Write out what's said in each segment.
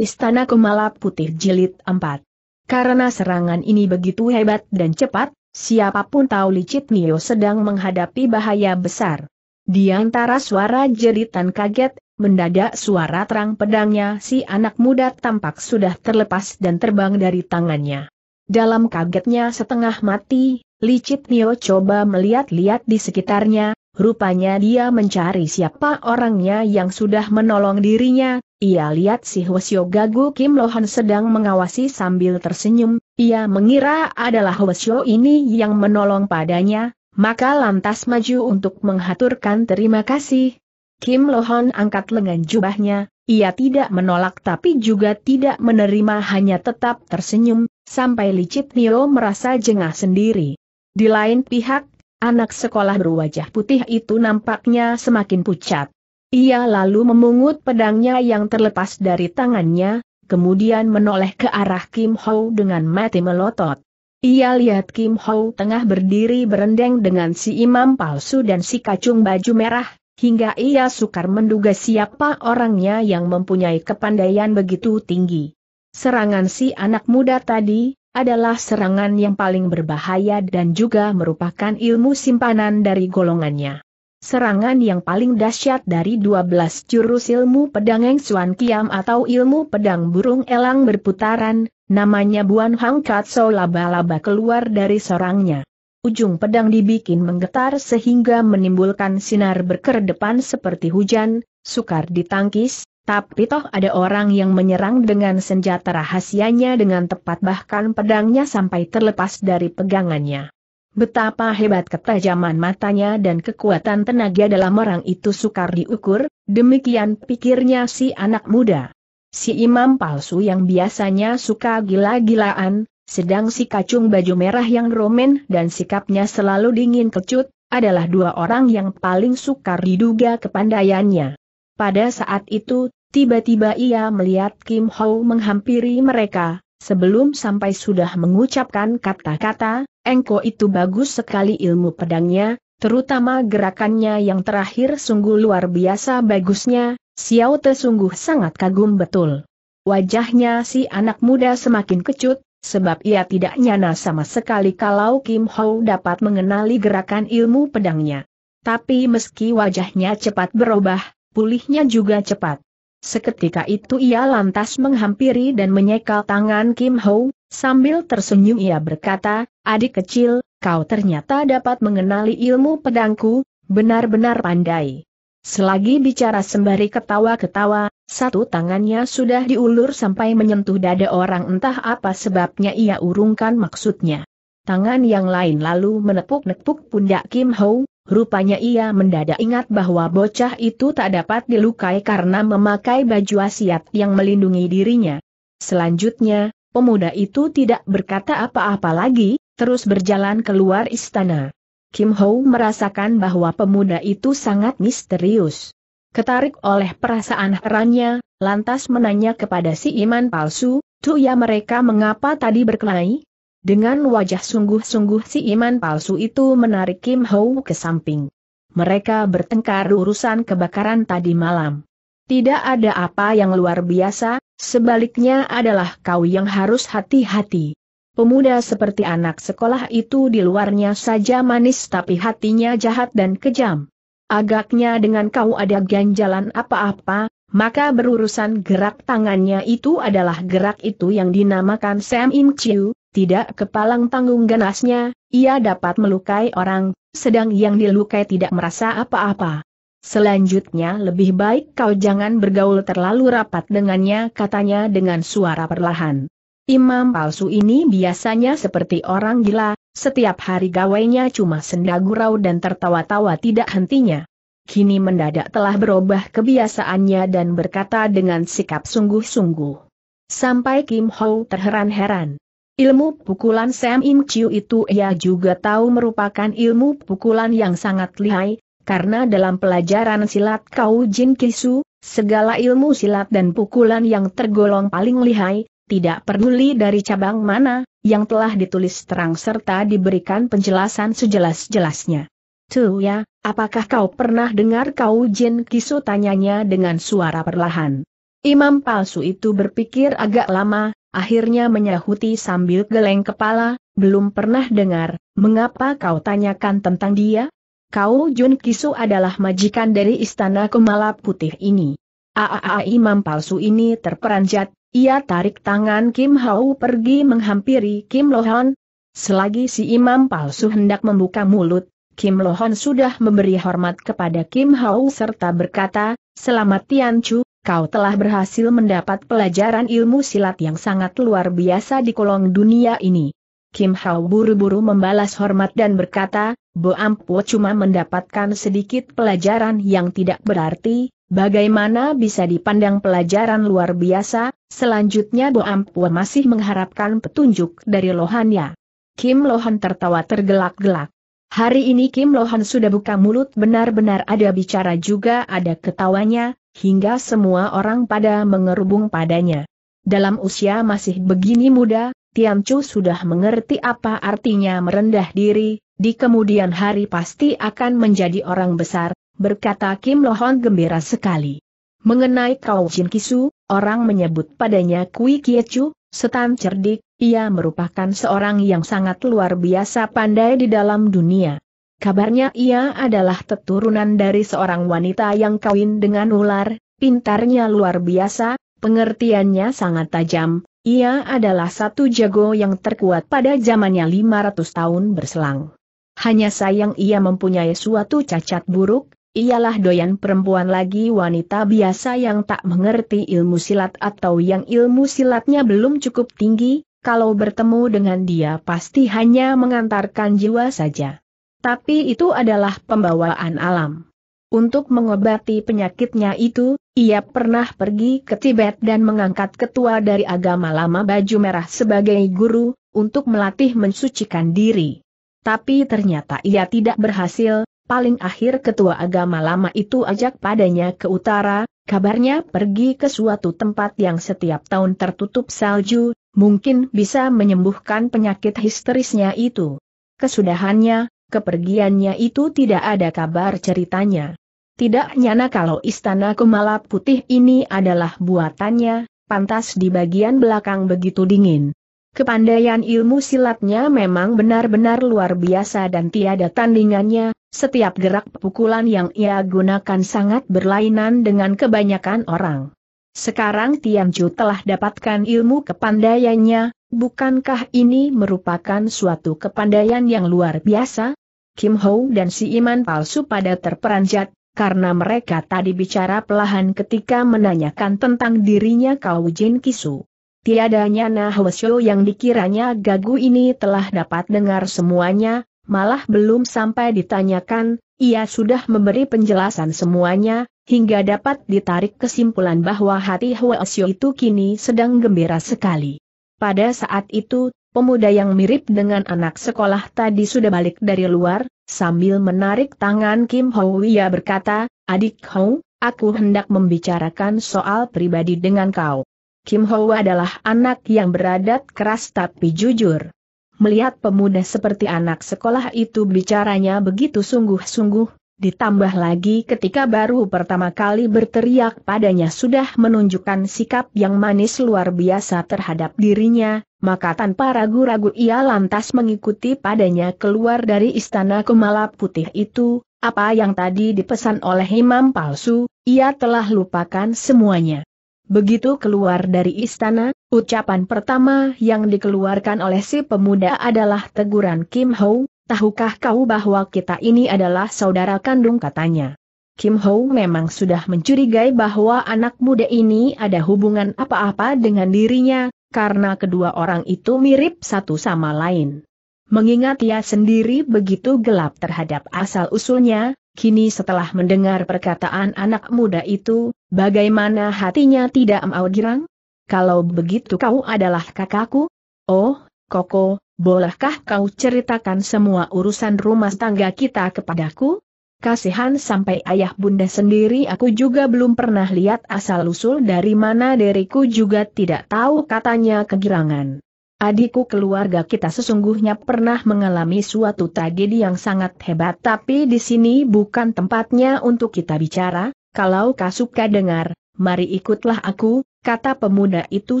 Istana Kemala Putih Jilid 4 Karena serangan ini begitu hebat dan cepat, siapapun tahu Licit Nio sedang menghadapi bahaya besar. Di antara suara jeritan kaget, mendadak suara terang pedangnya si anak muda tampak sudah terlepas dan terbang dari tangannya. Dalam kagetnya setengah mati, Licit Nio coba melihat-lihat di sekitarnya, Rupanya dia mencari siapa orangnya yang sudah menolong dirinya, ia lihat si Hwasyo Gagu Kim Lohan sedang mengawasi sambil tersenyum, ia mengira adalah Hwasyo ini yang menolong padanya, maka lantas maju untuk menghaturkan terima kasih. Kim Lohan angkat lengan jubahnya, ia tidak menolak tapi juga tidak menerima hanya tetap tersenyum, sampai licit Nio merasa jengah sendiri. Di lain pihak, anak sekolah berwajah putih itu nampaknya semakin pucat. Ia lalu memungut pedangnya yang terlepas dari tangannya, kemudian menoleh ke arah Kim Ho dengan mati melotot. Ia lihat Kim Ho tengah berdiri berendeng dengan si imam palsu dan si kacung baju merah, hingga ia sukar menduga siapa orangnya yang mempunyai kepandaian begitu tinggi. Serangan si anak muda tadi, adalah serangan yang paling berbahaya dan juga merupakan ilmu simpanan dari golongannya. Serangan yang paling dahsyat dari 12 jurus ilmu pedang Eng Suan Kiam atau ilmu pedang burung elang berputaran, namanya Buan Hang Katso laba-laba keluar dari sorangnya. Ujung pedang dibikin menggetar sehingga menimbulkan sinar berkedepan seperti hujan, sukar ditangkis, tapi toh ada orang yang menyerang dengan senjata rahasianya dengan tepat bahkan pedangnya sampai terlepas dari pegangannya. Betapa hebat ketajaman matanya dan kekuatan tenaga dalam orang itu sukar diukur, demikian pikirnya si anak muda. Si imam palsu yang biasanya suka gila-gilaan, sedang si kacung baju merah yang romen dan sikapnya selalu dingin kecut, adalah dua orang yang paling sukar diduga kepandaiannya. Pada saat itu, tiba-tiba ia melihat Kim Ho menghampiri mereka, Sebelum sampai sudah mengucapkan kata-kata, engko itu bagus sekali ilmu pedangnya, terutama gerakannya yang terakhir sungguh luar biasa bagusnya, Xiao Te sungguh sangat kagum betul. Wajahnya si anak muda semakin kecut, sebab ia tidak nyana sama sekali kalau Kim Ho dapat mengenali gerakan ilmu pedangnya. Tapi meski wajahnya cepat berubah, pulihnya juga cepat. Seketika itu ia lantas menghampiri dan menyekal tangan Kim Ho, sambil tersenyum ia berkata, adik kecil, kau ternyata dapat mengenali ilmu pedangku, benar-benar pandai. Selagi bicara sembari ketawa-ketawa, satu tangannya sudah diulur sampai menyentuh dada orang entah apa sebabnya ia urungkan maksudnya. Tangan yang lain lalu menepuk-nepuk pundak Kim Ho, Rupanya ia mendadak ingat bahwa bocah itu tak dapat dilukai karena memakai baju asiat yang melindungi dirinya. Selanjutnya, pemuda itu tidak berkata apa-apa lagi, terus berjalan keluar istana. Kim Ho merasakan bahwa pemuda itu sangat misterius. Ketarik oleh perasaan herannya, lantas menanya kepada si iman palsu, ya mereka mengapa tadi berkelahi? Dengan wajah sungguh-sungguh si iman palsu itu menarik Kim Ho ke samping. Mereka bertengkar urusan kebakaran tadi malam. Tidak ada apa yang luar biasa, sebaliknya adalah kau yang harus hati-hati. Pemuda seperti anak sekolah itu di luarnya saja manis tapi hatinya jahat dan kejam. Agaknya dengan kau ada ganjalan apa-apa, maka berurusan gerak tangannya itu adalah gerak itu yang dinamakan Sam Im Chiu, tidak kepalang tanggung ganasnya, ia dapat melukai orang, sedang yang dilukai tidak merasa apa-apa. Selanjutnya lebih baik kau jangan bergaul terlalu rapat dengannya katanya dengan suara perlahan. Imam palsu ini biasanya seperti orang gila, setiap hari gawainya cuma senda gurau dan tertawa-tawa tidak hentinya. Kini mendadak telah berubah kebiasaannya dan berkata dengan sikap sungguh-sungguh. Sampai Kim Ho terheran-heran. Ilmu pukulan Sam Im Chiu itu ia juga tahu merupakan ilmu pukulan yang sangat lihai, karena dalam pelajaran silat Kau Jin Kisu, segala ilmu silat dan pukulan yang tergolong paling lihai, tidak peduli dari cabang mana, yang telah ditulis terang serta diberikan penjelasan sejelas-jelasnya. Tuh ya, apakah kau pernah dengar Kau Jin Kisu tanyanya dengan suara perlahan. Imam palsu itu berpikir agak lama, akhirnya menyahuti sambil geleng kepala, belum pernah dengar, mengapa kau tanyakan tentang dia? Kau Jun Kisu adalah majikan dari istana Kumala Putih ini. Aaa imam palsu ini terperanjat, ia tarik tangan Kim Hau pergi menghampiri Kim Lohan. Selagi si imam palsu hendak membuka mulut, Kim Lohan sudah memberi hormat kepada Kim Hau serta berkata, Selamat Tian Chu, kau telah berhasil mendapat pelajaran ilmu silat yang sangat luar biasa di kolong dunia ini. Kim Hao buru-buru membalas hormat dan berkata, Bo Ampo cuma mendapatkan sedikit pelajaran yang tidak berarti, bagaimana bisa dipandang pelajaran luar biasa, selanjutnya Bo Ampo masih mengharapkan petunjuk dari Lohannya. Kim Lohan tertawa tergelak-gelak. Hari ini Kim Lohan sudah buka mulut benar-benar ada bicara juga ada ketawanya, hingga semua orang pada mengerubung padanya. Dalam usia masih begini muda, Tian Chu sudah mengerti apa artinya merendah diri, di kemudian hari pasti akan menjadi orang besar, berkata Kim Lohon gembira sekali. Mengenai Kau Jin Kisu, orang menyebut padanya Kui Kiechu, setan cerdik, ia merupakan seorang yang sangat luar biasa pandai di dalam dunia. Kabarnya ia adalah keturunan dari seorang wanita yang kawin dengan ular, pintarnya luar biasa, pengertiannya sangat tajam, ia adalah satu jago yang terkuat pada zamannya 500 tahun berselang. Hanya sayang ia mempunyai suatu cacat buruk, ialah doyan perempuan lagi wanita biasa yang tak mengerti ilmu silat atau yang ilmu silatnya belum cukup tinggi, kalau bertemu dengan dia pasti hanya mengantarkan jiwa saja. Tapi itu adalah pembawaan alam. Untuk mengobati penyakitnya itu, ia pernah pergi ke Tibet dan mengangkat ketua dari agama lama baju merah sebagai guru, untuk melatih mensucikan diri. Tapi ternyata ia tidak berhasil, paling akhir ketua agama lama itu ajak padanya ke utara, kabarnya pergi ke suatu tempat yang setiap tahun tertutup salju, mungkin bisa menyembuhkan penyakit histerisnya itu. Kesudahannya, kepergiannya itu tidak ada kabar ceritanya. Tidak nyana kalau istana Kumala Putih ini adalah buatannya, pantas di bagian belakang begitu dingin. Kepandaian ilmu silatnya memang benar-benar luar biasa dan tiada tandingannya, setiap gerak pukulan yang ia gunakan sangat berlainan dengan kebanyakan orang. Sekarang Tianju telah dapatkan ilmu kepandaiannya, Bukankah ini merupakan suatu kepandaian yang luar biasa? Kim Ho dan si iman palsu pada terperanjat, karena mereka tadi bicara pelahan ketika menanyakan tentang dirinya Kau Jin Kisu. Tiadanya Nah Nahwesyo yang dikiranya gagu ini telah dapat dengar semuanya, malah belum sampai ditanyakan, ia sudah memberi penjelasan semuanya, hingga dapat ditarik kesimpulan bahwa hati Hwesyo itu kini sedang gembira sekali. Pada saat itu, pemuda yang mirip dengan anak sekolah tadi sudah balik dari luar, sambil menarik tangan Kim Ho Wia berkata, Adik Ho, aku hendak membicarakan soal pribadi dengan kau. Kim Ho adalah anak yang beradat keras tapi jujur. Melihat pemuda seperti anak sekolah itu bicaranya begitu sungguh-sungguh, Ditambah lagi ketika baru pertama kali berteriak padanya sudah menunjukkan sikap yang manis luar biasa terhadap dirinya, maka tanpa ragu-ragu ia lantas mengikuti padanya keluar dari istana kemala putih itu, apa yang tadi dipesan oleh imam palsu, ia telah lupakan semuanya. Begitu keluar dari istana, ucapan pertama yang dikeluarkan oleh si pemuda adalah teguran Kim Ho, Tahukah kau bahwa kita ini adalah saudara kandung katanya? Kim Ho memang sudah mencurigai bahwa anak muda ini ada hubungan apa-apa dengan dirinya, karena kedua orang itu mirip satu sama lain. Mengingat ia sendiri begitu gelap terhadap asal-usulnya, kini setelah mendengar perkataan anak muda itu, bagaimana hatinya tidak mau girang? Kalau begitu kau adalah kakakku? Oh, Koko, bolehkah kau ceritakan semua urusan rumah tangga kita kepadaku? Kasihan sampai ayah bunda sendiri aku juga belum pernah lihat asal-usul dari mana diriku juga tidak tahu katanya kegirangan. Adikku keluarga kita sesungguhnya pernah mengalami suatu tragedi yang sangat hebat tapi di sini bukan tempatnya untuk kita bicara, kalau kau suka dengar, mari ikutlah aku, kata pemuda itu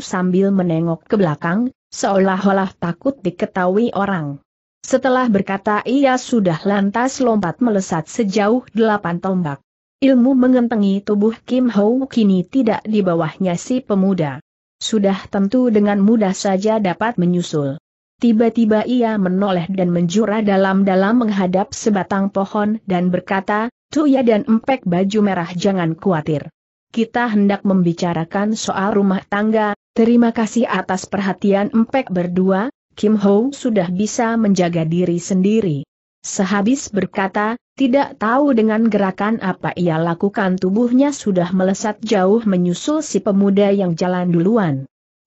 sambil menengok ke belakang, seolah-olah takut diketahui orang. Setelah berkata ia sudah lantas lompat melesat sejauh delapan tombak. Ilmu mengentengi tubuh Kim Ho kini tidak di bawahnya si pemuda. Sudah tentu dengan mudah saja dapat menyusul. Tiba-tiba ia menoleh dan menjura dalam-dalam menghadap sebatang pohon dan berkata, Tuya dan empek baju merah jangan khawatir. Kita hendak membicarakan soal rumah tangga, Terima kasih atas perhatian empek berdua, Kim Ho sudah bisa menjaga diri sendiri. Sehabis berkata, tidak tahu dengan gerakan apa ia lakukan tubuhnya sudah melesat jauh menyusul si pemuda yang jalan duluan.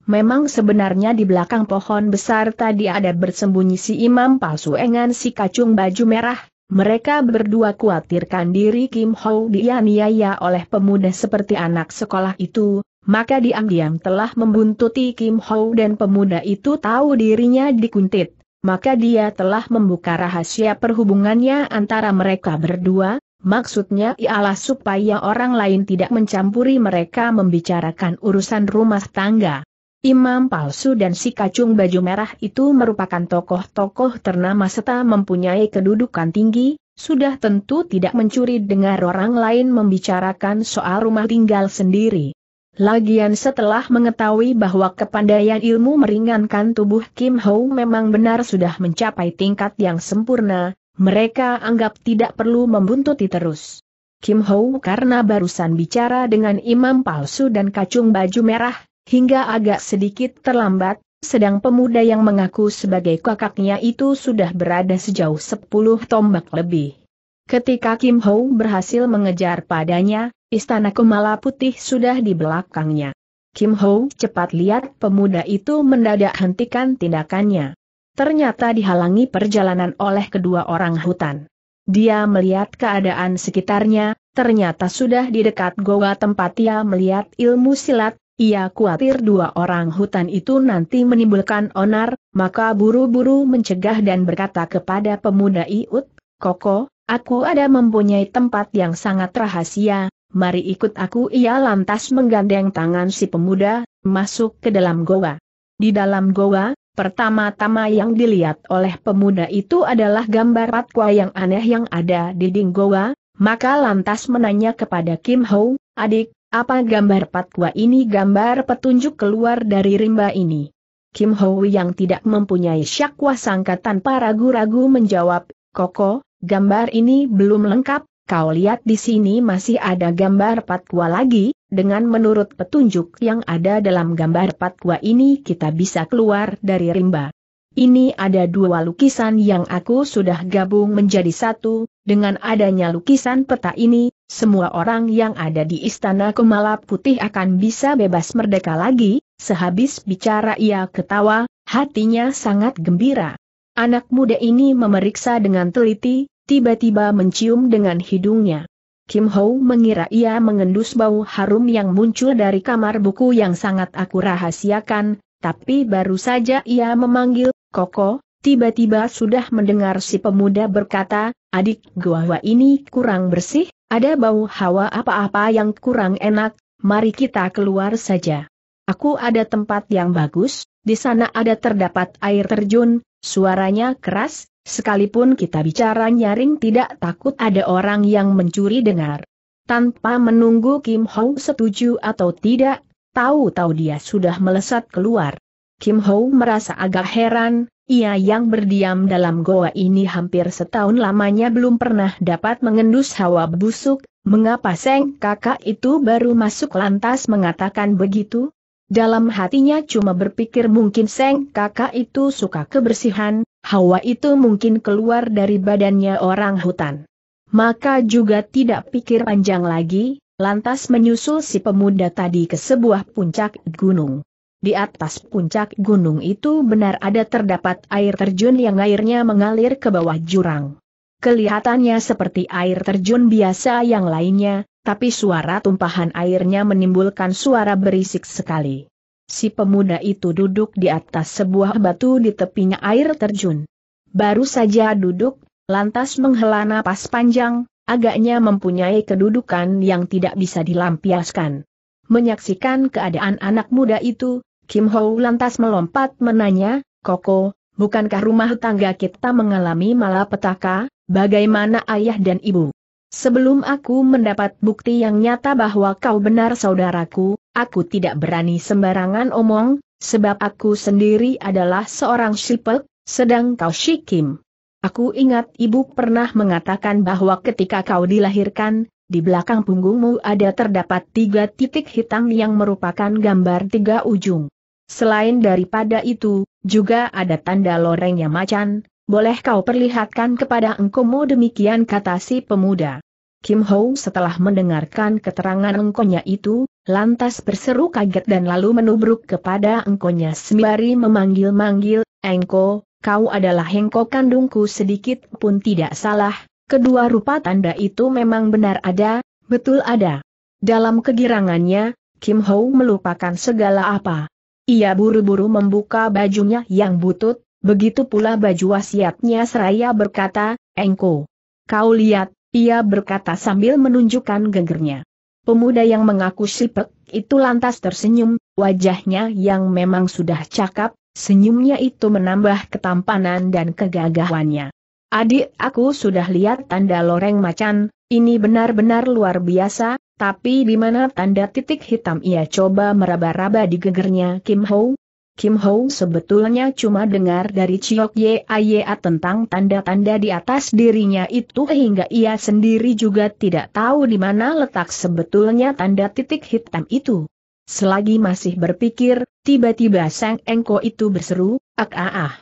Memang sebenarnya di belakang pohon besar tadi ada bersembunyi si imam palsu engan si kacung baju merah, mereka berdua khawatirkan diri Kim Ho dianiaya oleh pemuda seperti anak sekolah itu, maka diam-diam telah membuntuti Kim Ho dan pemuda itu tahu dirinya dikuntit, maka dia telah membuka rahasia perhubungannya antara mereka berdua, maksudnya ialah supaya orang lain tidak mencampuri mereka membicarakan urusan rumah tangga. Imam palsu dan si kacung baju merah itu merupakan tokoh-tokoh ternama serta mempunyai kedudukan tinggi, sudah tentu tidak mencuri dengar orang lain membicarakan soal rumah tinggal sendiri. Lagian setelah mengetahui bahwa kepandaian ilmu meringankan tubuh Kim Ho memang benar sudah mencapai tingkat yang sempurna, mereka anggap tidak perlu membuntuti terus. Kim Ho karena barusan bicara dengan imam palsu dan kacung baju merah, hingga agak sedikit terlambat, sedang pemuda yang mengaku sebagai kakaknya itu sudah berada sejauh 10 tombak lebih. Ketika Kim Ho berhasil mengejar padanya, istana Kumala Putih sudah di belakangnya. Kim Ho cepat lihat pemuda itu mendadak hentikan tindakannya. Ternyata dihalangi perjalanan oleh kedua orang hutan. Dia melihat keadaan sekitarnya, ternyata sudah di dekat goa tempat ia melihat ilmu silat, ia khawatir dua orang hutan itu nanti menimbulkan onar, maka buru-buru mencegah dan berkata kepada pemuda Iut, Koko, Aku ada mempunyai tempat yang sangat rahasia, mari ikut aku ia lantas menggandeng tangan si pemuda, masuk ke dalam goa. Di dalam goa, pertama-tama yang dilihat oleh pemuda itu adalah gambar patwa yang aneh yang ada di dinding goa, maka lantas menanya kepada Kim Ho, adik, apa gambar patwa ini gambar petunjuk keluar dari rimba ini? Kim Ho yang tidak mempunyai syakwa sangka tanpa ragu-ragu menjawab, Koko, Gambar ini belum lengkap, kau lihat di sini masih ada gambar patwa lagi, dengan menurut petunjuk yang ada dalam gambar patwa ini kita bisa keluar dari rimba. Ini ada dua lukisan yang aku sudah gabung menjadi satu, dengan adanya lukisan peta ini, semua orang yang ada di Istana Kemala Putih akan bisa bebas merdeka lagi, sehabis bicara ia ketawa, hatinya sangat gembira. Anak muda ini memeriksa dengan teliti, tiba-tiba mencium dengan hidungnya. Kim Ho mengira ia mengendus bau harum yang muncul dari kamar buku yang sangat aku rahasiakan, tapi baru saja ia memanggil, Koko, tiba-tiba sudah mendengar si pemuda berkata, adik gua ini kurang bersih, ada bau hawa apa-apa yang kurang enak, mari kita keluar saja. Aku ada tempat yang bagus, di sana ada terdapat air terjun, suaranya keras, Sekalipun kita bicara nyaring tidak takut ada orang yang mencuri dengar. Tanpa menunggu Kim Ho setuju atau tidak, tahu-tahu dia sudah melesat keluar. Kim Ho merasa agak heran, ia yang berdiam dalam goa ini hampir setahun lamanya belum pernah dapat mengendus hawa busuk, mengapa Seng kakak itu baru masuk lantas mengatakan begitu? Dalam hatinya cuma berpikir mungkin Seng kakak itu suka kebersihan, hawa itu mungkin keluar dari badannya orang hutan. Maka juga tidak pikir panjang lagi, lantas menyusul si pemuda tadi ke sebuah puncak gunung. Di atas puncak gunung itu benar ada terdapat air terjun yang airnya mengalir ke bawah jurang. Kelihatannya seperti air terjun biasa yang lainnya, tapi suara tumpahan airnya menimbulkan suara berisik sekali. Si pemuda itu duduk di atas sebuah batu di tepinya air terjun. Baru saja duduk, lantas menghela napas panjang, agaknya mempunyai kedudukan yang tidak bisa dilampiaskan. Menyaksikan keadaan anak muda itu, Kim Ho lantas melompat menanya, Koko, bukankah rumah tangga kita mengalami malapetaka, bagaimana ayah dan ibu? Sebelum aku mendapat bukti yang nyata bahwa kau benar saudaraku, aku tidak berani sembarangan omong, sebab aku sendiri adalah seorang shipek, sedang kau shikim. Aku ingat ibu pernah mengatakan bahwa ketika kau dilahirkan, di belakang punggungmu ada terdapat tiga titik hitam yang merupakan gambar tiga ujung. Selain daripada itu, juga ada tanda lorengnya macan, boleh kau perlihatkan kepada engkomo demikian kata si pemuda. Kim Ho setelah mendengarkan keterangan engkonya itu, lantas berseru kaget dan lalu menubruk kepada engkonya sembari memanggil-manggil, Engko, kau adalah engko kandungku sedikit pun tidak salah, kedua rupa tanda itu memang benar ada, betul ada. Dalam kegirangannya, Kim Ho melupakan segala apa. Ia buru-buru membuka bajunya yang butut, Begitu pula baju wasiatnya seraya berkata, Engko. Kau lihat, ia berkata sambil menunjukkan gegernya. Pemuda yang mengaku sipek itu lantas tersenyum, wajahnya yang memang sudah cakap, senyumnya itu menambah ketampanan dan kegagahannya. Adik aku sudah lihat tanda loreng macan, ini benar-benar luar biasa, tapi di mana tanda titik hitam ia coba meraba-raba di gegernya Kim Ho, Kim Ho sebetulnya cuma dengar dari Chiok Ayea tentang tanda-tanda di atas dirinya itu hingga ia sendiri juga tidak tahu di mana letak sebetulnya tanda titik hitam itu. Selagi masih berpikir, tiba-tiba Sang Engko itu berseru, ak ah ah.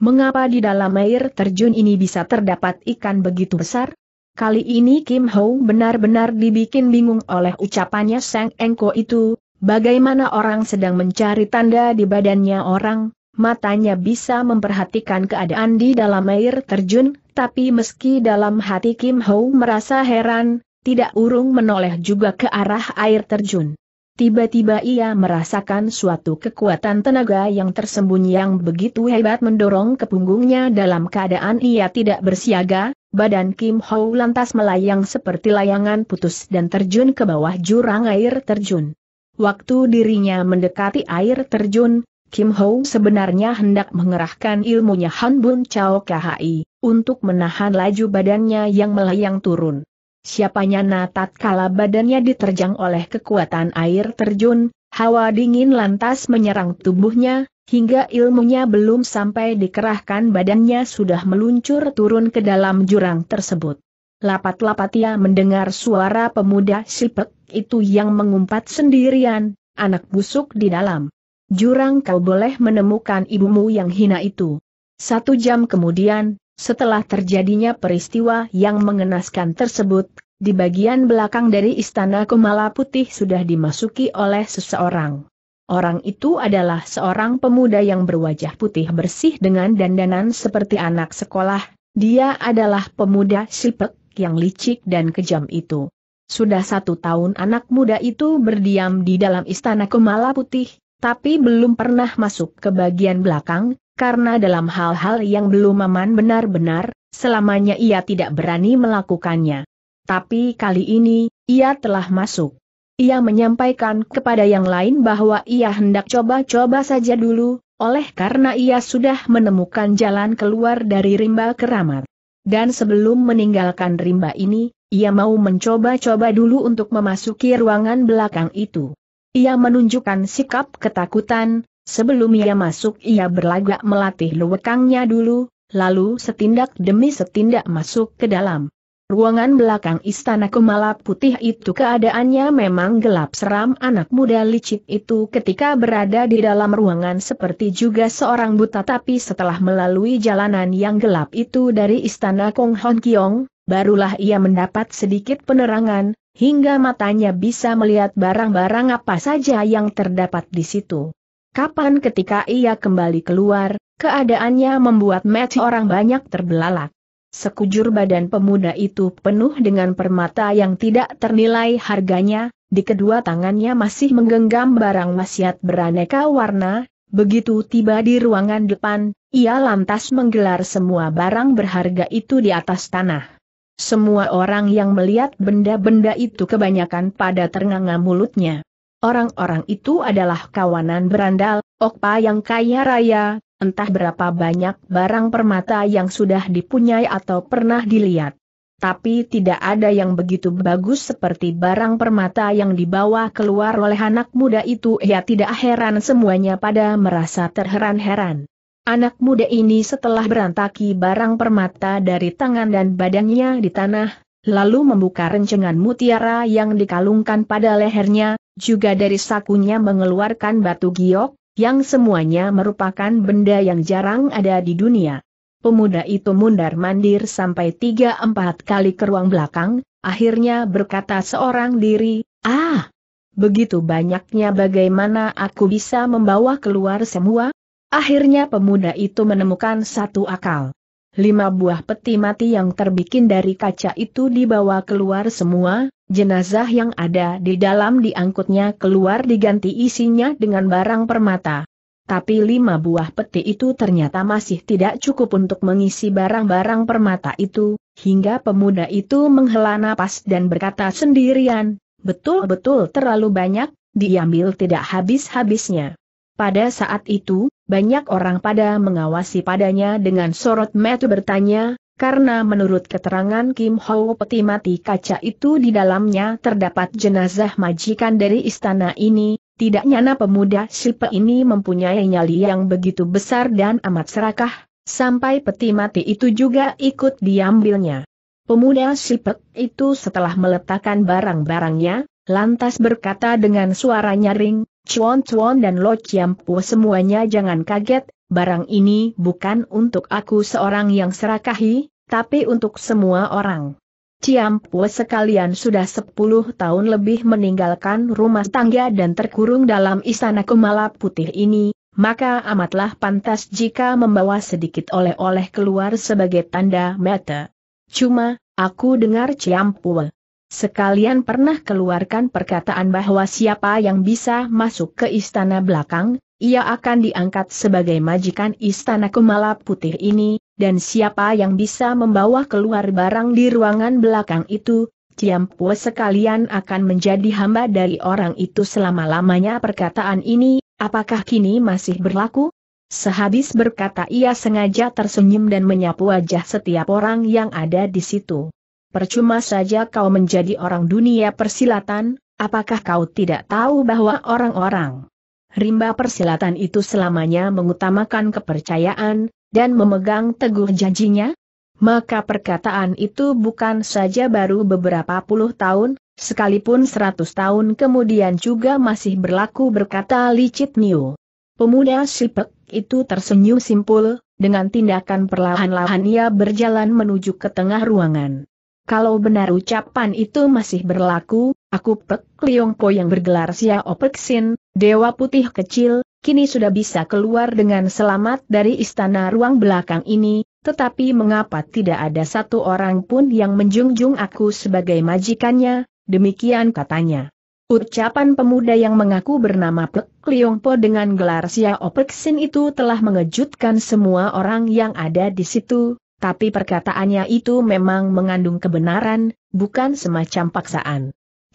Mengapa di dalam air terjun ini bisa terdapat ikan begitu besar? Kali ini Kim Ho benar-benar dibikin bingung oleh ucapannya Sang Engko itu, Bagaimana orang sedang mencari tanda di badannya orang, matanya bisa memperhatikan keadaan di dalam air terjun, tapi meski dalam hati Kim Ho merasa heran, tidak urung menoleh juga ke arah air terjun. Tiba-tiba ia merasakan suatu kekuatan tenaga yang tersembunyi yang begitu hebat mendorong ke punggungnya dalam keadaan ia tidak bersiaga, badan Kim Ho lantas melayang seperti layangan putus dan terjun ke bawah jurang air terjun. Waktu dirinya mendekati air terjun, Kim Ho sebenarnya hendak mengerahkan ilmunya Han Bun Chao KHI, untuk menahan laju badannya yang melayang turun. Siapanya natat kala badannya diterjang oleh kekuatan air terjun, hawa dingin lantas menyerang tubuhnya, hingga ilmunya belum sampai dikerahkan badannya sudah meluncur turun ke dalam jurang tersebut. Lapat-lapat ia mendengar suara pemuda sipek itu yang mengumpat sendirian, anak busuk di dalam. Jurang kau boleh menemukan ibumu yang hina itu. Satu jam kemudian, setelah terjadinya peristiwa yang mengenaskan tersebut, di bagian belakang dari istana Kumala Putih sudah dimasuki oleh seseorang. Orang itu adalah seorang pemuda yang berwajah putih bersih dengan dandanan seperti anak sekolah, dia adalah pemuda sipek yang licik dan kejam itu. Sudah satu tahun anak muda itu berdiam di dalam istana Kemala Putih, tapi belum pernah masuk ke bagian belakang, karena dalam hal-hal yang belum aman benar-benar, selamanya ia tidak berani melakukannya. Tapi kali ini, ia telah masuk. Ia menyampaikan kepada yang lain bahwa ia hendak coba-coba saja dulu, oleh karena ia sudah menemukan jalan keluar dari rimba keramat. Dan sebelum meninggalkan rimba ini, ia mau mencoba-coba dulu untuk memasuki ruangan belakang itu. Ia menunjukkan sikap ketakutan, sebelum ia masuk ia berlagak melatih lewekangnya dulu, lalu setindak demi setindak masuk ke dalam. Ruangan belakang istana Kumala Putih itu keadaannya memang gelap seram anak muda licik itu ketika berada di dalam ruangan seperti juga seorang buta tapi setelah melalui jalanan yang gelap itu dari istana Kong Hon Kiong, barulah ia mendapat sedikit penerangan, hingga matanya bisa melihat barang-barang apa saja yang terdapat di situ. Kapan ketika ia kembali keluar, keadaannya membuat match orang banyak terbelalak. Sekujur badan pemuda itu penuh dengan permata yang tidak ternilai harganya, di kedua tangannya masih menggenggam barang wasiat beraneka warna, begitu tiba di ruangan depan, ia lantas menggelar semua barang berharga itu di atas tanah. Semua orang yang melihat benda-benda itu kebanyakan pada ternganga mulutnya. Orang-orang itu adalah kawanan berandal, Okpa yang kaya raya, entah berapa banyak barang permata yang sudah dipunyai atau pernah dilihat. Tapi tidak ada yang begitu bagus seperti barang permata yang dibawa keluar oleh anak muda itu ya tidak heran semuanya pada merasa terheran-heran. Anak muda ini setelah berantaki barang permata dari tangan dan badannya di tanah, lalu membuka rencengan mutiara yang dikalungkan pada lehernya, juga dari sakunya mengeluarkan batu giok, yang semuanya merupakan benda yang jarang ada di dunia. Pemuda itu mundar-mandir sampai tiga empat kali ke ruang belakang, akhirnya berkata seorang diri, Ah! Begitu banyaknya bagaimana aku bisa membawa keluar semua? Akhirnya pemuda itu menemukan satu akal lima buah peti mati yang terbikin dari kaca itu dibawa keluar semua, jenazah yang ada di dalam diangkutnya keluar diganti isinya dengan barang permata. Tapi lima buah peti itu ternyata masih tidak cukup untuk mengisi barang-barang permata itu, hingga pemuda itu menghela napas dan berkata sendirian, betul-betul terlalu banyak, diambil tidak habis-habisnya. Pada saat itu, banyak orang pada mengawasi padanya dengan sorot mata bertanya, karena menurut keterangan Kim Ho peti mati kaca itu di dalamnya terdapat jenazah majikan dari istana ini, tidak nyana pemuda Sipe ini mempunyai nyali yang begitu besar dan amat serakah, sampai peti mati itu juga ikut diambilnya. Pemuda Sipe itu setelah meletakkan barang-barangnya, lantas berkata dengan suara nyaring, Chuan Chuan dan Lo Chiampu semuanya jangan kaget, barang ini bukan untuk aku seorang yang serakahi, tapi untuk semua orang. Ciampu sekalian sudah sepuluh tahun lebih meninggalkan rumah tangga dan terkurung dalam istana kemala putih ini, maka amatlah pantas jika membawa sedikit oleh-oleh keluar sebagai tanda mata. Cuma, aku dengar Ciampu Sekalian pernah keluarkan perkataan bahwa siapa yang bisa masuk ke istana belakang, ia akan diangkat sebagai majikan istana Kumala Putih ini, dan siapa yang bisa membawa keluar barang di ruangan belakang itu, Ciampue sekalian akan menjadi hamba dari orang itu selama-lamanya perkataan ini, apakah kini masih berlaku? Sehabis berkata ia sengaja tersenyum dan menyapu wajah setiap orang yang ada di situ percuma saja kau menjadi orang dunia persilatan, apakah kau tidak tahu bahwa orang-orang rimba persilatan itu selamanya mengutamakan kepercayaan, dan memegang teguh janjinya? Maka perkataan itu bukan saja baru beberapa puluh tahun, sekalipun seratus tahun kemudian juga masih berlaku berkata licit Niu. Pemuda Sipek itu tersenyum simpul, dengan tindakan perlahan-lahan ia berjalan menuju ke tengah ruangan. Kalau benar ucapan itu masih berlaku, aku Pek Liongko yang bergelar Xiao Peksin, Dewa Putih kecil, kini sudah bisa keluar dengan selamat dari istana ruang belakang ini, tetapi mengapa tidak ada satu orang pun yang menjunjung aku sebagai majikannya, demikian katanya. Ucapan pemuda yang mengaku bernama Pek Liongpo dengan gelar Xiao Peksin itu telah mengejutkan semua orang yang ada di situ, tapi perkataannya itu memang mengandung kebenaran, bukan semacam paksaan.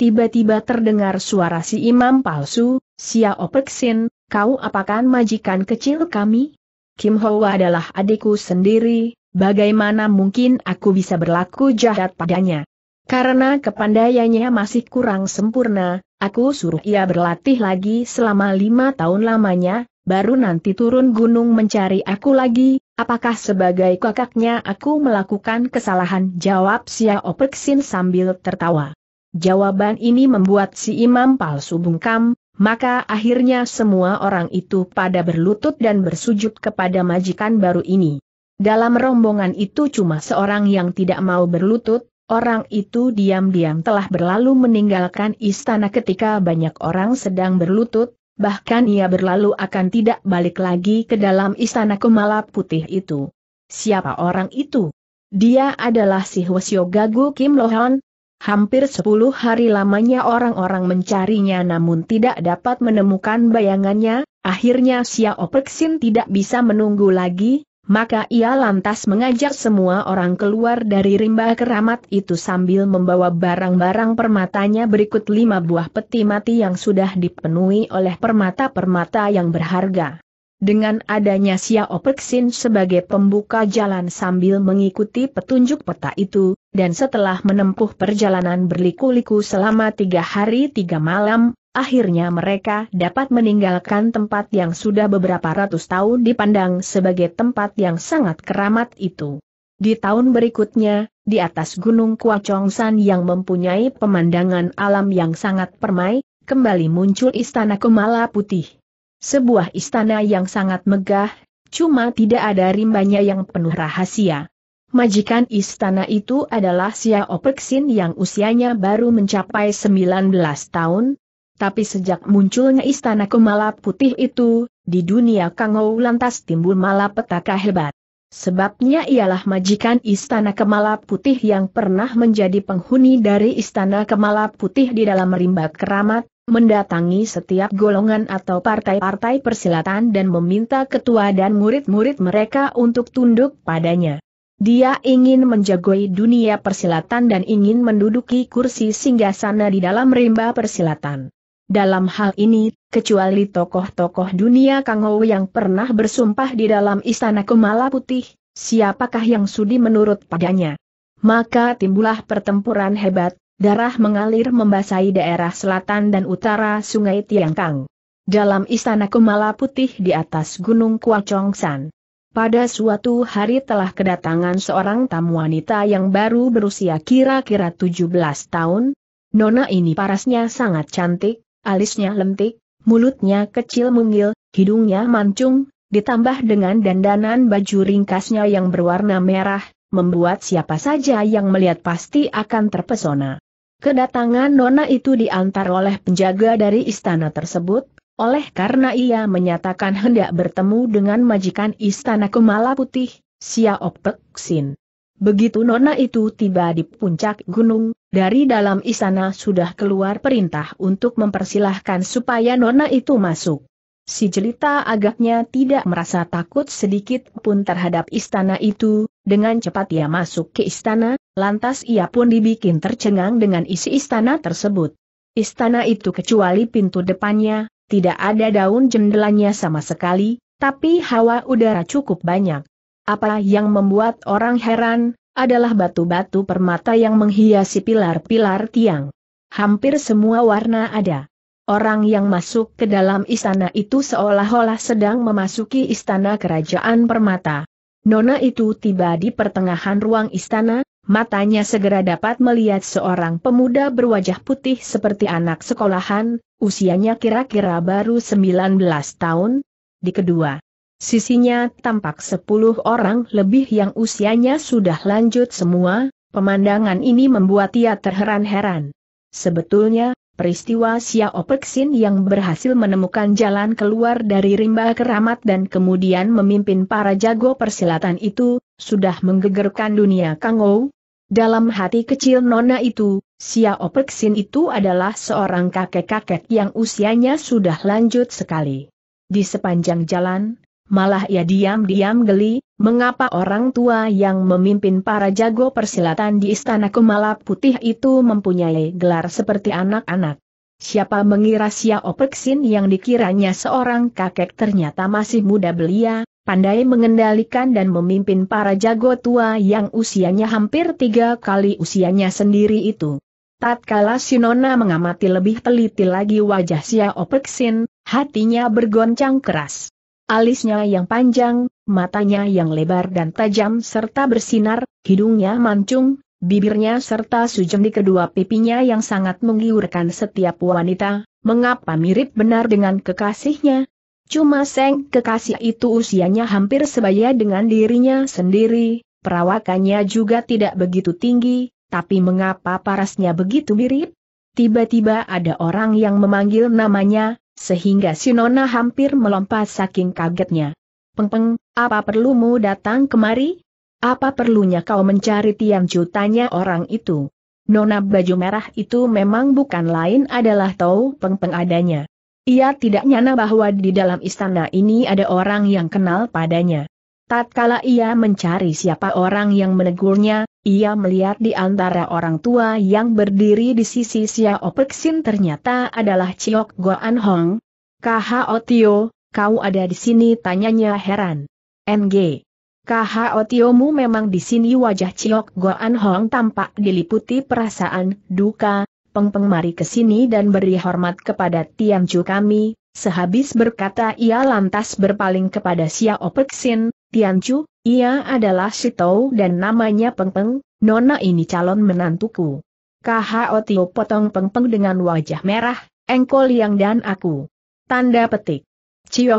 Tiba-tiba terdengar suara si imam palsu, Sia Opeksin, kau apakan majikan kecil kami? Kim Hoa adalah adikku sendiri, bagaimana mungkin aku bisa berlaku jahat padanya? Karena kepandaiannya masih kurang sempurna, aku suruh ia berlatih lagi selama lima tahun lamanya, baru nanti turun gunung mencari aku lagi, Apakah sebagai kakaknya aku melakukan kesalahan? Jawab Xiao Peksin sambil tertawa. Jawaban ini membuat si imam palsu bungkam, maka akhirnya semua orang itu pada berlutut dan bersujud kepada majikan baru ini. Dalam rombongan itu cuma seorang yang tidak mau berlutut, orang itu diam-diam telah berlalu meninggalkan istana ketika banyak orang sedang berlutut, bahkan ia berlalu akan tidak balik lagi ke dalam istana kemala putih itu. Siapa orang itu? Dia adalah si Hwasyo Gagu Kim Lohan. Hampir sepuluh hari lamanya orang-orang mencarinya namun tidak dapat menemukan bayangannya, akhirnya Xiao Peksin tidak bisa menunggu lagi, maka ia lantas mengajak semua orang keluar dari rimba keramat itu sambil membawa barang-barang permatanya berikut lima buah peti mati yang sudah dipenuhi oleh permata-permata yang berharga. Dengan adanya sia Perksin sebagai pembuka jalan sambil mengikuti petunjuk peta itu, dan setelah menempuh perjalanan berliku-liku selama tiga hari tiga malam, akhirnya mereka dapat meninggalkan tempat yang sudah beberapa ratus tahun dipandang sebagai tempat yang sangat keramat itu. Di tahun berikutnya, di atas Gunung Kuachongsan yang mempunyai pemandangan alam yang sangat permai, kembali muncul Istana Kemala Putih. Sebuah istana yang sangat megah, cuma tidak ada rimbanya yang penuh rahasia. Majikan istana itu adalah Xiao Peksin yang usianya baru mencapai 19 tahun, tapi sejak munculnya istana Kumala Putih itu, di dunia Kangou lantas timbul malapetaka hebat. Sebabnya ialah majikan istana Kemala Putih yang pernah menjadi penghuni dari istana Kemala Putih di dalam rimba keramat, mendatangi setiap golongan atau partai-partai persilatan dan meminta ketua dan murid-murid mereka untuk tunduk padanya. Dia ingin menjagoi dunia persilatan dan ingin menduduki kursi singgasana di dalam rimba persilatan. Dalam hal ini, kecuali tokoh-tokoh dunia Kangou yang pernah bersumpah di dalam istana Kumala Putih, siapakah yang sudi menurut padanya? Maka timbullah pertempuran hebat, darah mengalir membasahi daerah selatan dan utara sungai Tiangkang. Dalam istana Kumala Putih di atas gunung Kuangchongsan. Pada suatu hari telah kedatangan seorang tamu wanita yang baru berusia kira-kira 17 tahun. Nona ini parasnya sangat cantik, alisnya lentik, mulutnya kecil mungil, hidungnya mancung, ditambah dengan dandanan baju ringkasnya yang berwarna merah, membuat siapa saja yang melihat pasti akan terpesona. Kedatangan Nona itu diantar oleh penjaga dari istana tersebut, oleh karena ia menyatakan hendak bertemu dengan majikan istana Kumala Putih, Siaopek Peksin. Begitu Nona itu tiba di puncak gunung, dari dalam istana sudah keluar perintah untuk mempersilahkan supaya Nona itu masuk. Si jelita agaknya tidak merasa takut sedikit pun terhadap istana itu, dengan cepat ia masuk ke istana, lantas ia pun dibikin tercengang dengan isi istana tersebut. Istana itu kecuali pintu depannya, tidak ada daun jendelanya sama sekali, tapi hawa udara cukup banyak. Apa yang membuat orang heran, adalah batu-batu permata yang menghiasi pilar-pilar tiang. Hampir semua warna ada. Orang yang masuk ke dalam istana itu seolah-olah sedang memasuki istana kerajaan permata. Nona itu tiba di pertengahan ruang istana, matanya segera dapat melihat seorang pemuda berwajah putih seperti anak sekolahan, usianya kira-kira baru 19 tahun. Di kedua Sisinya tampak sepuluh orang lebih yang usianya sudah lanjut semua, pemandangan ini membuat ia terheran-heran. Sebetulnya, peristiwa Xiao Peksin yang berhasil menemukan jalan keluar dari rimba keramat dan kemudian memimpin para jago persilatan itu, sudah menggegerkan dunia Kangou. Dalam hati kecil Nona itu, Xiao Peksin itu adalah seorang kakek-kakek yang usianya sudah lanjut sekali. Di sepanjang jalan, Malah ia diam-diam geli, mengapa orang tua yang memimpin para jago persilatan di istana Kumala Putih itu mempunyai gelar seperti anak-anak. Siapa mengira sia Opeksin yang dikiranya seorang kakek ternyata masih muda belia, pandai mengendalikan dan memimpin para jago tua yang usianya hampir tiga kali usianya sendiri itu. Tatkala Sinona mengamati lebih teliti lagi wajah sia Opeksin, hatinya bergoncang keras. Alisnya yang panjang, matanya yang lebar dan tajam serta bersinar, hidungnya mancung, bibirnya serta sujem di kedua pipinya yang sangat menggiurkan setiap wanita, mengapa mirip benar dengan kekasihnya? Cuma Seng kekasih itu usianya hampir sebaya dengan dirinya sendiri, perawakannya juga tidak begitu tinggi, tapi mengapa parasnya begitu mirip? Tiba-tiba ada orang yang memanggil namanya, sehingga si Nona hampir melompat saking kagetnya. Pengpeng, apa perlumu datang kemari? Apa perlunya kau mencari Tian jutanya tanya orang itu? Nona baju merah itu memang bukan lain adalah tahu pengpeng adanya. Ia tidak nyana bahwa di dalam istana ini ada orang yang kenal padanya. Tatkala ia mencari siapa orang yang menegurnya, ia melihat di antara orang tua yang berdiri di sisi Xiao Peksin ternyata adalah Chiok Goan Hong. KHO Tio, kau ada di sini tanyanya heran. Ng. KHO mu memang di sini wajah Chiok Goan Hong tampak diliputi perasaan duka, Peng Peng mari ke sini dan beri hormat kepada Chu kami, Sehabis berkata ia lantas berpaling kepada Xiao Peksin, Tianchu, ia adalah Sitou dan namanya Pengpeng, nona ini calon menantuku. KHO Tio potong Pengpeng dengan wajah merah, engkol yang dan aku. Tanda petik.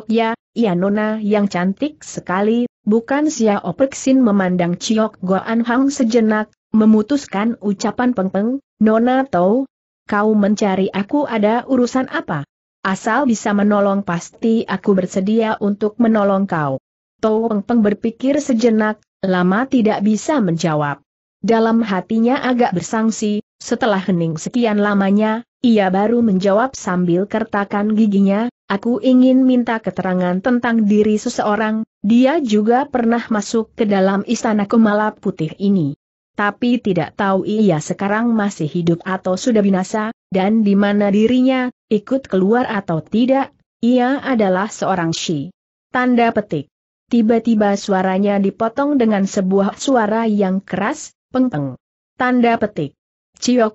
ya, ia nona yang cantik sekali, bukan sia opeksin memandang Ciok Goan Hang sejenak, memutuskan ucapan Pengpeng, nona tau, kau mencari aku ada urusan apa? Asal bisa menolong pasti aku bersedia untuk menolong kau. Tau Peng berpikir sejenak, lama tidak bisa menjawab. Dalam hatinya agak bersangsi, setelah hening sekian lamanya, ia baru menjawab sambil kertakan giginya, aku ingin minta keterangan tentang diri seseorang, dia juga pernah masuk ke dalam istana kemala Putih ini. Tapi tidak tahu ia sekarang masih hidup atau sudah binasa, dan di mana dirinya, ikut keluar atau tidak, ia adalah seorang Shi. Tanda petik. Tiba-tiba suaranya dipotong dengan sebuah suara yang keras, peng-peng. Tanda petik.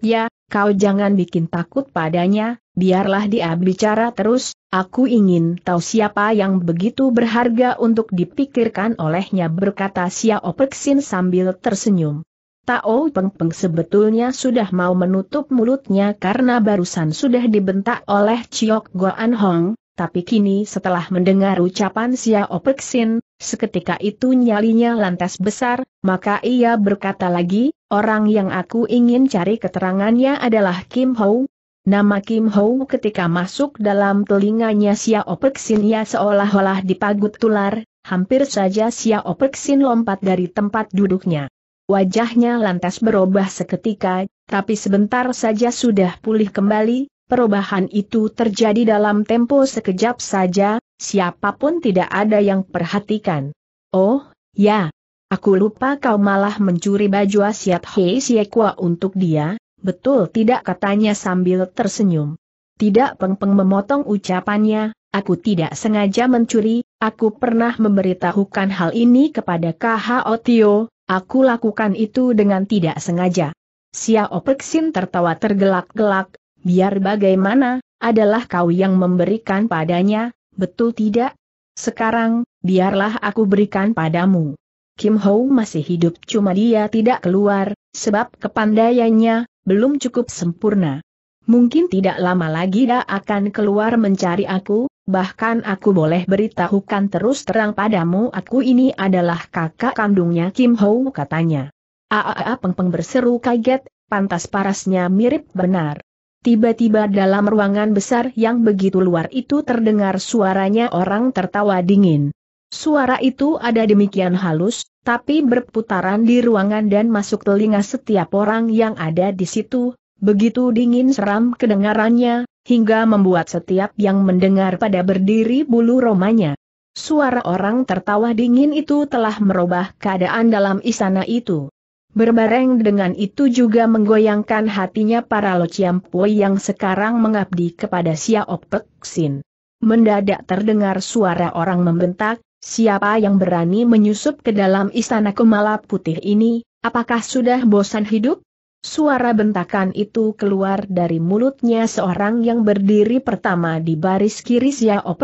ya, kau jangan bikin takut padanya, biarlah dia bicara terus, aku ingin tahu siapa yang begitu berharga untuk dipikirkan olehnya berkata Xiao Opeksin sambil tersenyum. Tao Peng Peng sebetulnya sudah mau menutup mulutnya karena barusan sudah dibentak oleh Ciok Goan Hong, tapi kini setelah mendengar ucapan Xiao Peksin, seketika itu nyalinya lantas besar, maka ia berkata lagi, orang yang aku ingin cari keterangannya adalah Kim Ho. Nama Kim Ho ketika masuk dalam telinganya Xiao Peksin ia seolah-olah dipagut tular, hampir saja Xiao Peksin lompat dari tempat duduknya. Wajahnya lantas berubah seketika, tapi sebentar saja sudah pulih kembali, Perubahan itu terjadi dalam tempo sekejap saja, siapapun tidak ada yang perhatikan. Oh, ya. Aku lupa kau malah mencuri baju Asiat Hei Siekwa untuk dia, betul tidak katanya sambil tersenyum. Tidak pengpeng memotong ucapannya, aku tidak sengaja mencuri, aku pernah memberitahukan hal ini kepada KHO Tio, aku lakukan itu dengan tidak sengaja. Xiao Peksin tertawa tergelak-gelak, Biar bagaimana, adalah kau yang memberikan padanya, betul tidak? Sekarang, biarlah aku berikan padamu. Kim Ho masih hidup cuma dia tidak keluar, sebab kepandaiannya, belum cukup sempurna. Mungkin tidak lama lagi dia akan keluar mencari aku, bahkan aku boleh beritahukan terus terang padamu aku ini adalah kakak kandungnya Kim Ho katanya. Aa peng peng berseru kaget, pantas parasnya mirip benar. Tiba-tiba dalam ruangan besar yang begitu luar itu terdengar suaranya orang tertawa dingin. Suara itu ada demikian halus, tapi berputaran di ruangan dan masuk telinga setiap orang yang ada di situ, begitu dingin seram kedengarannya, hingga membuat setiap yang mendengar pada berdiri bulu romanya. Suara orang tertawa dingin itu telah merubah keadaan dalam istana itu. Berbareng dengan itu juga menggoyangkan hatinya para lociampu yang sekarang mengabdi kepada Xiao Mendadak terdengar suara orang membentak, siapa yang berani menyusup ke dalam istana kemala putih ini, apakah sudah bosan hidup? Suara bentakan itu keluar dari mulutnya seorang yang berdiri pertama di baris kiri Xiao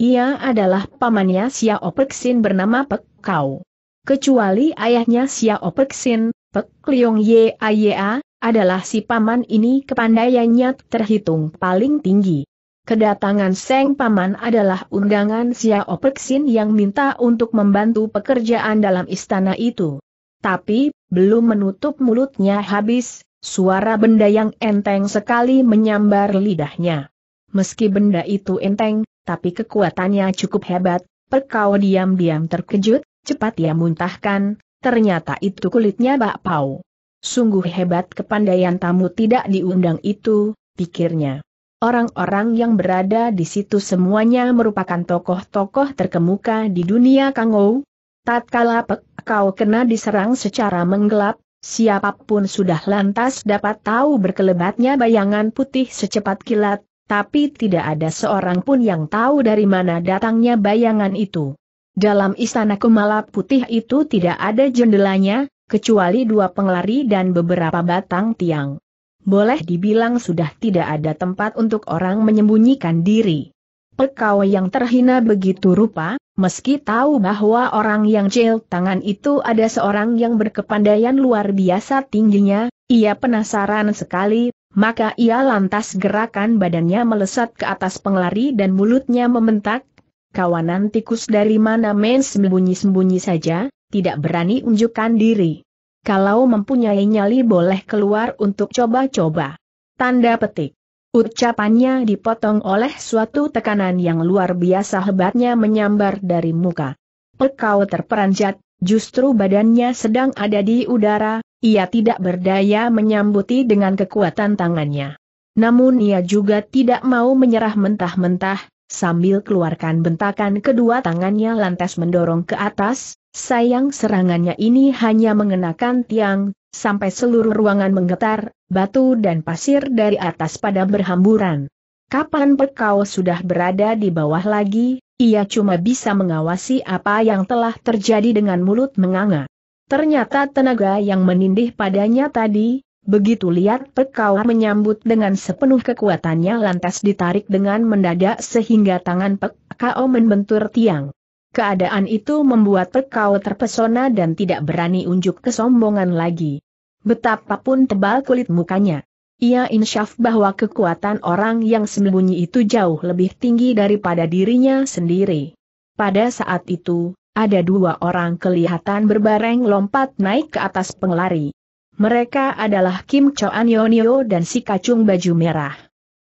ia adalah pamannya Xiao bernama Pekkau. Kecuali ayahnya Xiao Perksin, Pek Liong Ye Aya, adalah si paman ini kepandaiannya terhitung paling tinggi. Kedatangan Seng Paman adalah undangan Xiao Perksin yang minta untuk membantu pekerjaan dalam istana itu. Tapi, belum menutup mulutnya habis, suara benda yang enteng sekali menyambar lidahnya. Meski benda itu enteng, tapi kekuatannya cukup hebat, perkau diam-diam terkejut, cepat ia muntahkan, ternyata itu kulitnya Bak Pau. Sungguh hebat kepandaian tamu tidak diundang itu, pikirnya. Orang-orang yang berada di situ semuanya merupakan tokoh-tokoh terkemuka di dunia Kangou. Tatkala pek kau kena diserang secara menggelap, siapapun sudah lantas dapat tahu berkelebatnya bayangan putih secepat kilat, tapi tidak ada seorang pun yang tahu dari mana datangnya bayangan itu. Dalam istana Kumala Putih itu tidak ada jendelanya, kecuali dua penglari dan beberapa batang tiang. Boleh dibilang sudah tidak ada tempat untuk orang menyembunyikan diri. Pekau yang terhina begitu rupa, meski tahu bahwa orang yang cil tangan itu ada seorang yang berkepandaian luar biasa tingginya, ia penasaran sekali, maka ia lantas gerakan badannya melesat ke atas penglari dan mulutnya mementak kawanan tikus dari mana main sembunyi-sembunyi saja, tidak berani unjukkan diri. Kalau mempunyai nyali boleh keluar untuk coba-coba. Tanda petik. Ucapannya dipotong oleh suatu tekanan yang luar biasa hebatnya menyambar dari muka. Pekau terperanjat, justru badannya sedang ada di udara, ia tidak berdaya menyambuti dengan kekuatan tangannya. Namun ia juga tidak mau menyerah mentah-mentah, Sambil keluarkan bentakan kedua tangannya lantas mendorong ke atas, sayang serangannya ini hanya mengenakan tiang, sampai seluruh ruangan menggetar, batu dan pasir dari atas pada berhamburan. Kapan Pekau sudah berada di bawah lagi, ia cuma bisa mengawasi apa yang telah terjadi dengan mulut menganga. Ternyata tenaga yang menindih padanya tadi, Begitu lihat Pekau menyambut dengan sepenuh kekuatannya lantas ditarik dengan mendadak sehingga tangan Pekau membentur tiang. Keadaan itu membuat Pekau terpesona dan tidak berani unjuk kesombongan lagi. Betapapun tebal kulit mukanya. Ia insyaf bahwa kekuatan orang yang sembunyi itu jauh lebih tinggi daripada dirinya sendiri. Pada saat itu, ada dua orang kelihatan berbareng lompat naik ke atas penglari. Mereka adalah Kim Choan Yonio dan si kacung baju merah.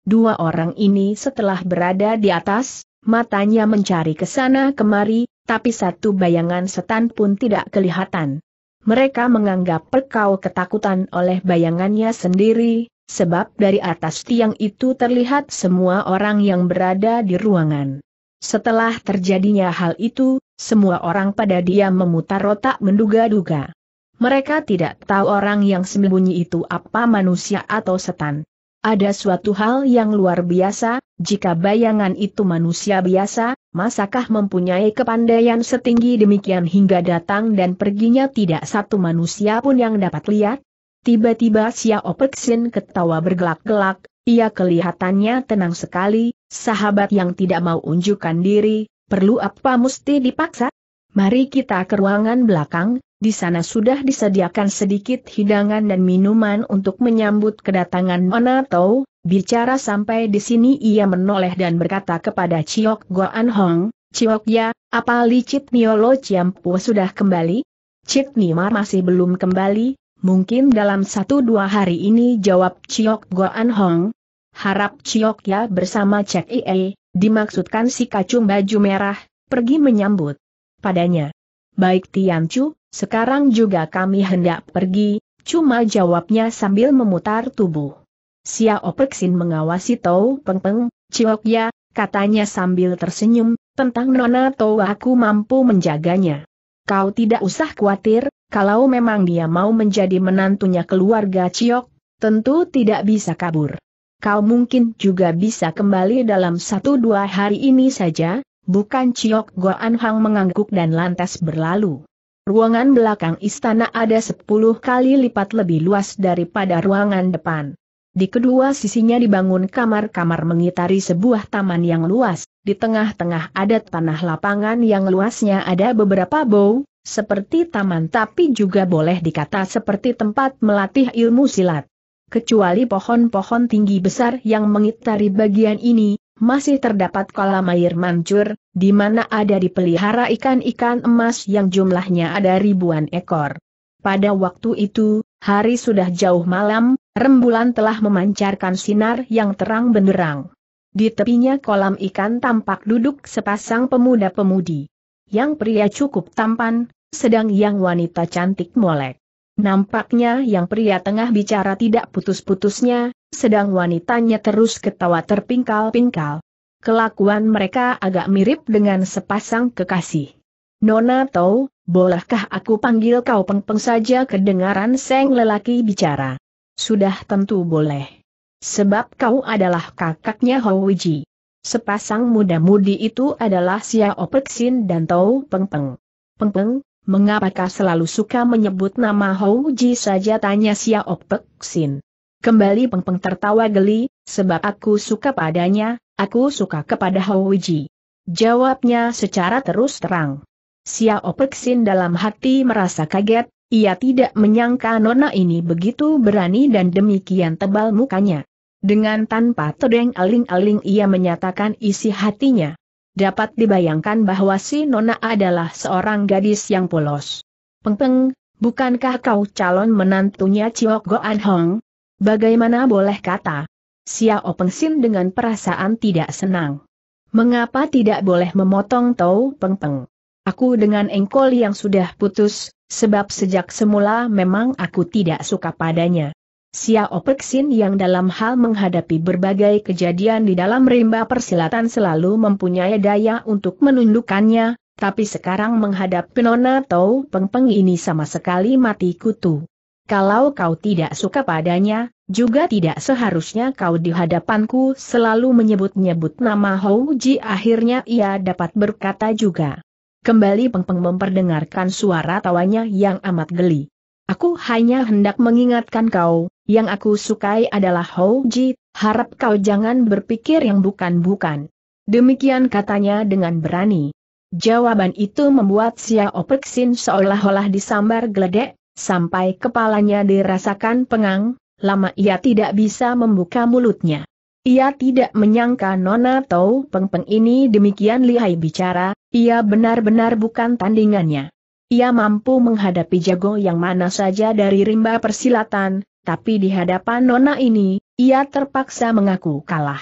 Dua orang ini setelah berada di atas, matanya mencari ke sana kemari, tapi satu bayangan setan pun tidak kelihatan. Mereka menganggap perkau ketakutan oleh bayangannya sendiri, sebab dari atas tiang itu terlihat semua orang yang berada di ruangan. Setelah terjadinya hal itu, semua orang pada dia memutar otak menduga-duga. Mereka tidak tahu orang yang sembunyi itu apa manusia atau setan. Ada suatu hal yang luar biasa, jika bayangan itu manusia biasa, masakah mempunyai kepandaian setinggi demikian hingga datang dan perginya tidak satu manusia pun yang dapat lihat? Tiba-tiba Xiao Peksin ketawa bergelak-gelak, ia kelihatannya tenang sekali, sahabat yang tidak mau unjukkan diri, perlu apa mesti dipaksa? Mari kita ke ruangan belakang, di sana sudah disediakan sedikit hidangan dan minuman untuk menyambut kedatangan Tau. bicara sampai di sini ia menoleh dan berkata kepada Chiok Goan Hong, Chiok ya, apa licit Niolo Ciampu sudah kembali? Ni Nimar masih belum kembali, mungkin dalam satu dua hari ini jawab Chiok Goan Hong. Harap Chiok ya bersama Cek Ie, dimaksudkan si kacung baju merah, pergi menyambut padanya. Baik Tian Chu. Sekarang juga kami hendak pergi, cuma jawabnya sambil memutar tubuh. Xiao Opeksin mengawasi Tau Peng Peng, Ciok Ya, katanya sambil tersenyum, tentang Nona Tau aku mampu menjaganya. Kau tidak usah khawatir, kalau memang dia mau menjadi menantunya keluarga Ciok, tentu tidak bisa kabur. Kau mungkin juga bisa kembali dalam satu dua hari ini saja, bukan Ciok Goan Hang mengangguk dan lantas berlalu. Ruangan belakang istana ada 10 kali lipat lebih luas daripada ruangan depan. Di kedua sisinya dibangun kamar-kamar mengitari sebuah taman yang luas, di tengah-tengah ada tanah lapangan yang luasnya ada beberapa bow, seperti taman tapi juga boleh dikata seperti tempat melatih ilmu silat. Kecuali pohon-pohon tinggi besar yang mengitari bagian ini, masih terdapat kolam air mancur, di mana ada dipelihara ikan-ikan emas yang jumlahnya ada ribuan ekor. Pada waktu itu, hari sudah jauh malam, rembulan telah memancarkan sinar yang terang benderang. Di tepinya kolam ikan tampak duduk sepasang pemuda-pemudi. Yang pria cukup tampan, sedang yang wanita cantik molek. Nampaknya yang pria tengah bicara tidak putus-putusnya, sedang wanitanya terus ketawa terpingkal-pingkal. Kelakuan mereka agak mirip dengan sepasang kekasih. Nona Tau, bolehkah aku panggil kau pengpeng -peng saja kedengaran seng lelaki bicara. Sudah tentu boleh. Sebab kau adalah kakaknya Houiji. Sepasang muda-mudi itu adalah Xiao Peksin dan Tau Pengpeng. Pengpeng, mengapakah selalu suka menyebut nama Houji saja tanya Xiao Peksin. Kembali Peng Peng tertawa geli, sebab aku suka padanya, aku suka kepada Howiji. Jawabnya secara terus terang. Xiao Peksin dalam hati merasa kaget, ia tidak menyangka nona ini begitu berani dan demikian tebal mukanya. Dengan tanpa tedeng aling-aling ia menyatakan isi hatinya. Dapat dibayangkan bahwa si nona adalah seorang gadis yang polos. Pengpeng, bukankah kau calon menantunya Chiok Goan Hong? Bagaimana boleh kata? Xiao Pengsin dengan perasaan tidak senang. Mengapa tidak boleh memotong Tau Peng Peng? Aku dengan engkol yang sudah putus, sebab sejak semula memang aku tidak suka padanya. Xiao Peksin yang dalam hal menghadapi berbagai kejadian di dalam rimba persilatan selalu mempunyai daya untuk menundukkannya, tapi sekarang menghadap Nona Tau Peng Peng ini sama sekali mati kutu. Kalau kau tidak suka padanya, juga tidak seharusnya kau di hadapanku selalu menyebut-nyebut nama Hou Ji akhirnya ia dapat berkata juga. Kembali Peng Peng memperdengarkan suara tawanya yang amat geli. Aku hanya hendak mengingatkan kau, yang aku sukai adalah Hou Ji, harap kau jangan berpikir yang bukan-bukan. Demikian katanya dengan berani. Jawaban itu membuat Xiao Peksin seolah-olah disambar geledek, sampai kepalanya dirasakan pengang, lama ia tidak bisa membuka mulutnya. Ia tidak menyangka Nona Tau Peng Peng ini demikian lihai bicara, ia benar-benar bukan tandingannya. Ia mampu menghadapi jago yang mana saja dari rimba persilatan, tapi di hadapan Nona ini, ia terpaksa mengaku kalah.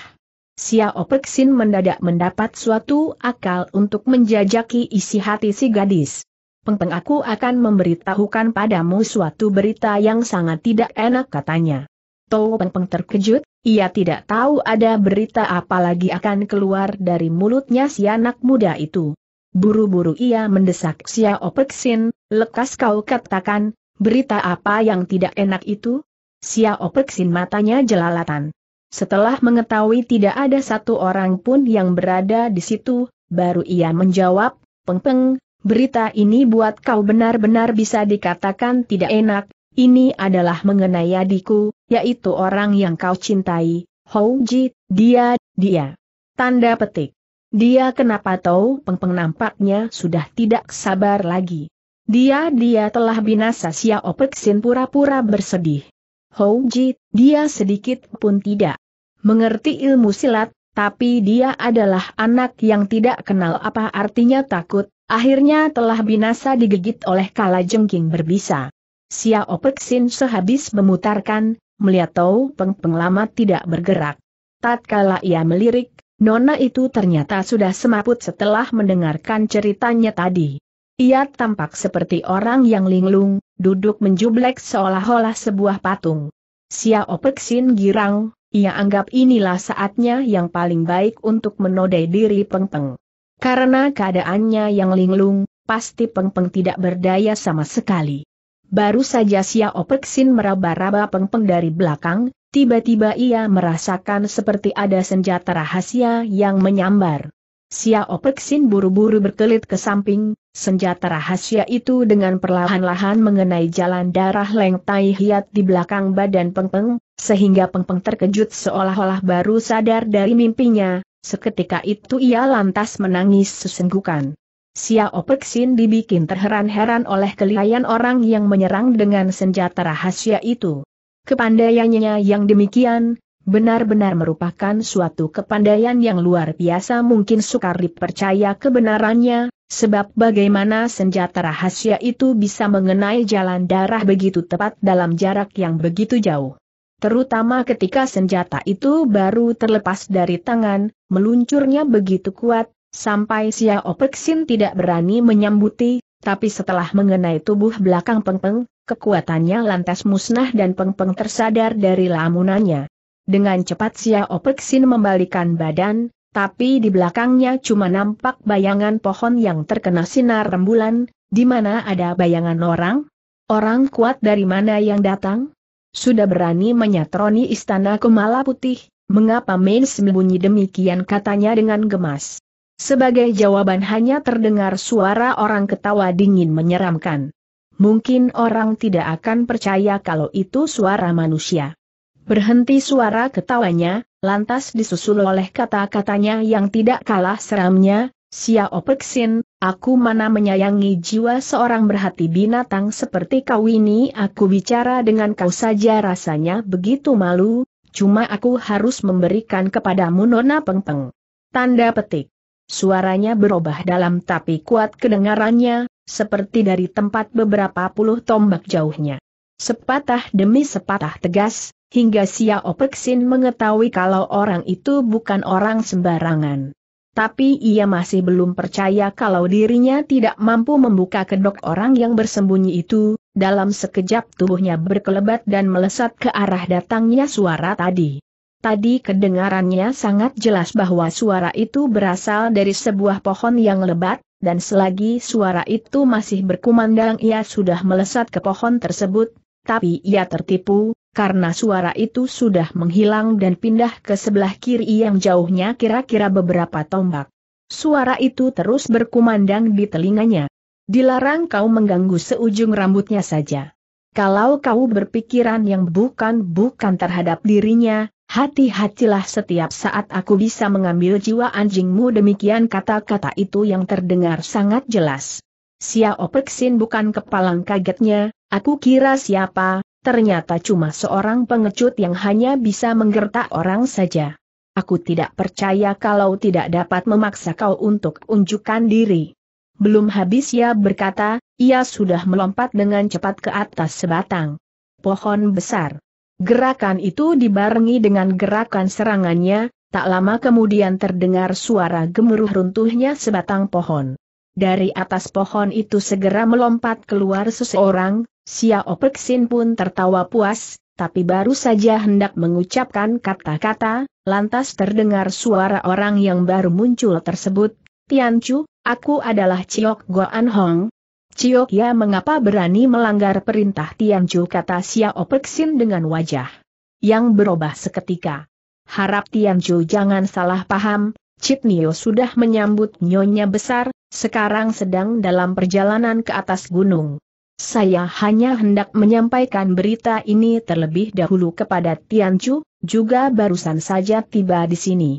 Xiao Peksin mendadak mendapat suatu akal untuk menjajaki isi hati si gadis. Pengpeng aku akan memberitahukan padamu suatu berita yang sangat tidak enak katanya. Tau Pengpeng terkejut, ia tidak tahu ada berita apa lagi akan keluar dari mulutnya si anak muda itu. Buru-buru ia mendesak Xiao Peksin, lekas kau katakan, berita apa yang tidak enak itu? Xiao Peksin matanya jelalatan. Setelah mengetahui tidak ada satu orang pun yang berada di situ, baru ia menjawab, "Pengpeng." berita ini buat kau benar-benar bisa dikatakan tidak enak, ini adalah mengenai adikku, yaitu orang yang kau cintai, Hou Ji, dia, dia. Tanda petik. Dia kenapa tahu pengpeng nampaknya sudah tidak sabar lagi. Dia-dia telah binasa sia sin pura-pura bersedih. Hou Ji, dia sedikit pun tidak mengerti ilmu silat, tapi dia adalah anak yang tidak kenal apa artinya takut, akhirnya telah binasa digigit oleh kala jengking berbisa. Xiao Peksin sehabis memutarkan, melihat Tau Peng Peng lama tidak bergerak. Tatkala ia melirik, Nona itu ternyata sudah semaput setelah mendengarkan ceritanya tadi. Ia tampak seperti orang yang linglung, duduk menjublek seolah-olah sebuah patung. Xiao Peksin girang, ia anggap inilah saatnya yang paling baik untuk menodai diri Peng Peng. Karena keadaannya yang linglung, pasti Peng Peng tidak berdaya sama sekali. Baru saja sia Opeksin meraba-raba Peng Peng dari belakang, tiba-tiba ia merasakan seperti ada senjata rahasia yang menyambar. sia Opeksin buru-buru berkelit ke samping, Senjata rahasia itu dengan perlahan-lahan mengenai jalan darah Leng Tai Hiat di belakang badan Peng Peng, sehingga Peng Peng terkejut seolah-olah baru sadar dari mimpinya, seketika itu ia lantas menangis sesenggukan. Xiao Peksin dibikin terheran-heran oleh kelihayan orang yang menyerang dengan senjata rahasia itu. Kepandaiannya yang demikian, benar-benar merupakan suatu kepandaian yang luar biasa mungkin sukar dipercaya kebenarannya, Sebab bagaimana senjata rahasia itu bisa mengenai jalan darah begitu tepat dalam jarak yang begitu jauh. Terutama ketika senjata itu baru terlepas dari tangan, meluncurnya begitu kuat, sampai Sia Opeksin tidak berani menyambuti, tapi setelah mengenai tubuh belakang Pengpeng, kekuatannya lantas musnah dan Pengpeng tersadar dari lamunannya. Dengan cepat Sia Opeksin membalikan badan, tapi di belakangnya cuma nampak bayangan pohon yang terkena sinar rembulan, di mana ada bayangan orang? Orang kuat dari mana yang datang? Sudah berani menyatroni istana Kumala Putih, mengapa Main sembunyi demikian katanya dengan gemas. Sebagai jawaban hanya terdengar suara orang ketawa dingin menyeramkan. Mungkin orang tidak akan percaya kalau itu suara manusia. Berhenti suara ketawanya, lantas disusul oleh kata-katanya yang tidak kalah seramnya, Xiao Opeksin, aku mana menyayangi jiwa seorang berhati binatang seperti kau ini aku bicara dengan kau saja rasanya begitu malu, cuma aku harus memberikan kepadamu nona pengpeng. Tanda petik. Suaranya berubah dalam tapi kuat kedengarannya, seperti dari tempat beberapa puluh tombak jauhnya. Sepatah demi sepatah tegas, hingga sia opreksin mengetahui kalau orang itu bukan orang sembarangan. Tapi ia masih belum percaya kalau dirinya tidak mampu membuka kedok orang yang bersembunyi itu, dalam sekejap tubuhnya berkelebat dan melesat ke arah datangnya suara tadi. Tadi kedengarannya sangat jelas bahwa suara itu berasal dari sebuah pohon yang lebat, dan selagi suara itu masih berkumandang ia sudah melesat ke pohon tersebut, tapi ia tertipu, karena suara itu sudah menghilang dan pindah ke sebelah kiri yang jauhnya kira-kira beberapa tombak. Suara itu terus berkumandang di telinganya. Dilarang kau mengganggu seujung rambutnya saja. Kalau kau berpikiran yang bukan-bukan terhadap dirinya, hati-hatilah setiap saat aku bisa mengambil jiwa anjingmu demikian kata-kata itu yang terdengar sangat jelas. Xiao Peksin bukan kepalang kagetnya, aku kira siapa, ternyata cuma seorang pengecut yang hanya bisa menggertak orang saja. Aku tidak percaya kalau tidak dapat memaksa kau untuk unjukkan diri. Belum habis ia berkata, ia sudah melompat dengan cepat ke atas sebatang pohon besar. Gerakan itu dibarengi dengan gerakan serangannya, tak lama kemudian terdengar suara gemuruh runtuhnya sebatang pohon. Dari atas pohon itu segera melompat keluar seseorang, Xiao Peksin pun tertawa puas, tapi baru saja hendak mengucapkan kata-kata, lantas terdengar suara orang yang baru muncul tersebut, Tiancu, aku adalah Ciok Goan Hong. Ciok ya mengapa berani melanggar perintah Tiancu kata Xiao Peksin dengan wajah yang berubah seketika. Harap Tiancu jangan salah paham, Nio sudah menyambut nyonya besar, sekarang sedang dalam perjalanan ke atas gunung. Saya hanya hendak menyampaikan berita ini terlebih dahulu kepada Chu, juga barusan saja tiba di sini.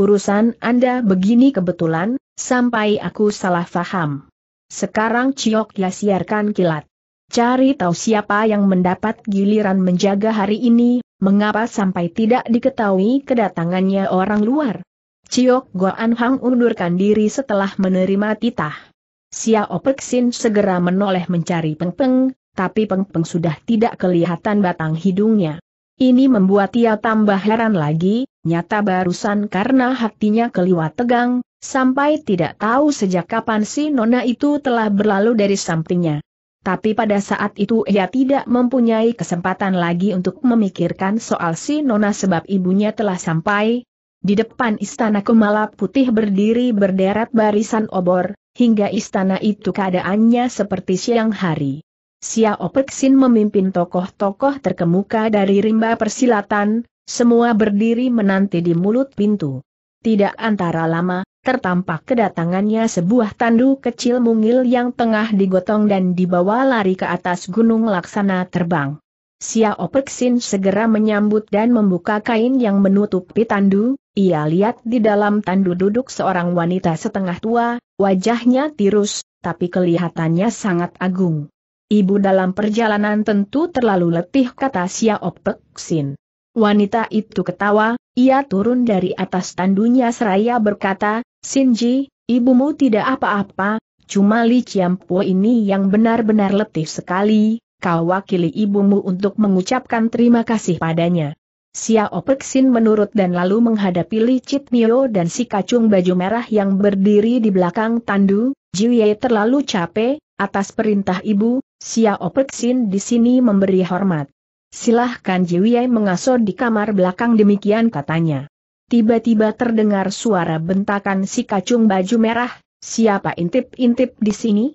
Urusan Anda begini kebetulan, sampai aku salah faham. Sekarang Ciok ya siarkan kilat. Cari tahu siapa yang mendapat giliran menjaga hari ini, mengapa sampai tidak diketahui kedatangannya orang luar. Ciok Goan Hang undurkan diri setelah menerima titah. Xiao Peksin segera menoleh mencari Peng Peng, tapi Peng Peng sudah tidak kelihatan batang hidungnya. Ini membuat ia tambah heran lagi, nyata barusan karena hatinya keliwat tegang, sampai tidak tahu sejak kapan si nona itu telah berlalu dari sampingnya. Tapi pada saat itu ia tidak mempunyai kesempatan lagi untuk memikirkan soal si nona sebab ibunya telah sampai. Di depan istana Kumala Putih berdiri berderet barisan obor, hingga istana itu keadaannya seperti siang hari. Xiao Peksin memimpin tokoh-tokoh terkemuka dari rimba persilatan, semua berdiri menanti di mulut pintu. Tidak antara lama, tertampak kedatangannya sebuah tandu kecil mungil yang tengah digotong dan dibawa lari ke atas gunung laksana terbang. Xiao Opeksin segera menyambut dan membuka kain yang menutupi tandu, ia lihat di dalam tandu duduk seorang wanita setengah tua, wajahnya tirus, tapi kelihatannya sangat agung. Ibu dalam perjalanan tentu terlalu letih kata Xiao Opeksin. Wanita itu ketawa, ia turun dari atas tandunya seraya berkata, Sinji, ibumu tidak apa-apa, cuma Li Chiampo ini yang benar-benar letih sekali, kau wakili ibumu untuk mengucapkan terima kasih padanya. Xiao Peksin menurut dan lalu menghadapi Li Chit Nio dan si kacung baju merah yang berdiri di belakang Tandu, Jiuye terlalu capek, atas perintah ibu, Xiao Peksin di sini memberi hormat. Silahkan Jiuye mengasuh di kamar belakang demikian katanya. Tiba-tiba terdengar suara bentakan si kacung baju merah, siapa intip-intip di sini?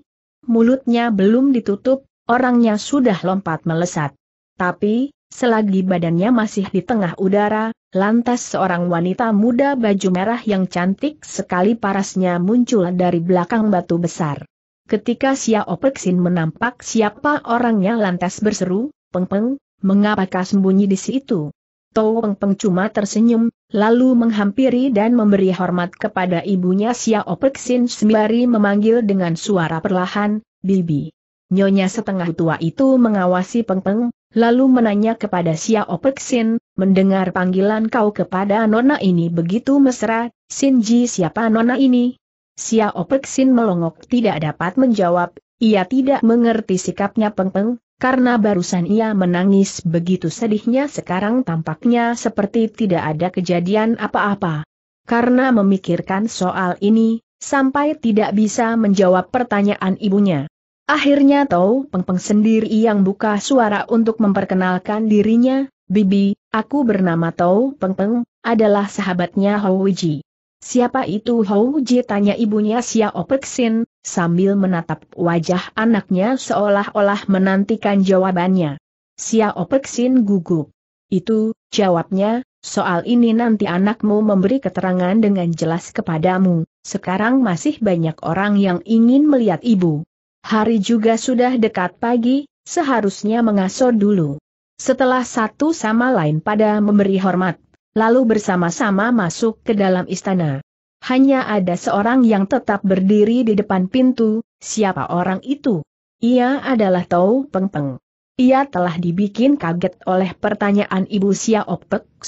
Mulutnya belum ditutup, orangnya sudah lompat melesat. Tapi, selagi badannya masih di tengah udara, lantas seorang wanita muda baju merah yang cantik sekali parasnya muncul dari belakang batu besar. Ketika Xiao Peksin menampak siapa orangnya lantas berseru, Peng Peng, mengapakah sembunyi di situ? Tou Peng Peng cuma tersenyum, lalu menghampiri dan memberi hormat kepada ibunya Xiao Peksin sembari memanggil dengan suara perlahan, Bibi. Nyonya setengah tua itu mengawasi Peng Peng, lalu menanya kepada Xiao Peksin, mendengar panggilan kau kepada nona ini begitu mesra, Sinji siapa nona ini? Xiao Peksin melongok tidak dapat menjawab, ia tidak mengerti sikapnya Peng Peng, karena barusan ia menangis begitu sedihnya sekarang tampaknya seperti tidak ada kejadian apa-apa. Karena memikirkan soal ini, sampai tidak bisa menjawab pertanyaan ibunya. Akhirnya Tau Peng Peng sendiri yang buka suara untuk memperkenalkan dirinya, Bibi, aku bernama Tau Peng Peng, adalah sahabatnya Houji. Siapa itu Houji tanya ibunya Xiao Peksin, sambil menatap wajah anaknya seolah-olah menantikan jawabannya. Xiao Peksin gugup. Itu, jawabnya, soal ini nanti anakmu memberi keterangan dengan jelas kepadamu, sekarang masih banyak orang yang ingin melihat ibu. Hari juga sudah dekat pagi, seharusnya mengasuh dulu. Setelah satu sama lain pada memberi hormat, lalu bersama-sama masuk ke dalam istana. Hanya ada seorang yang tetap berdiri di depan pintu, siapa orang itu? Ia adalah Tau Peng Peng. Ia telah dibikin kaget oleh pertanyaan Ibu Xiao Pek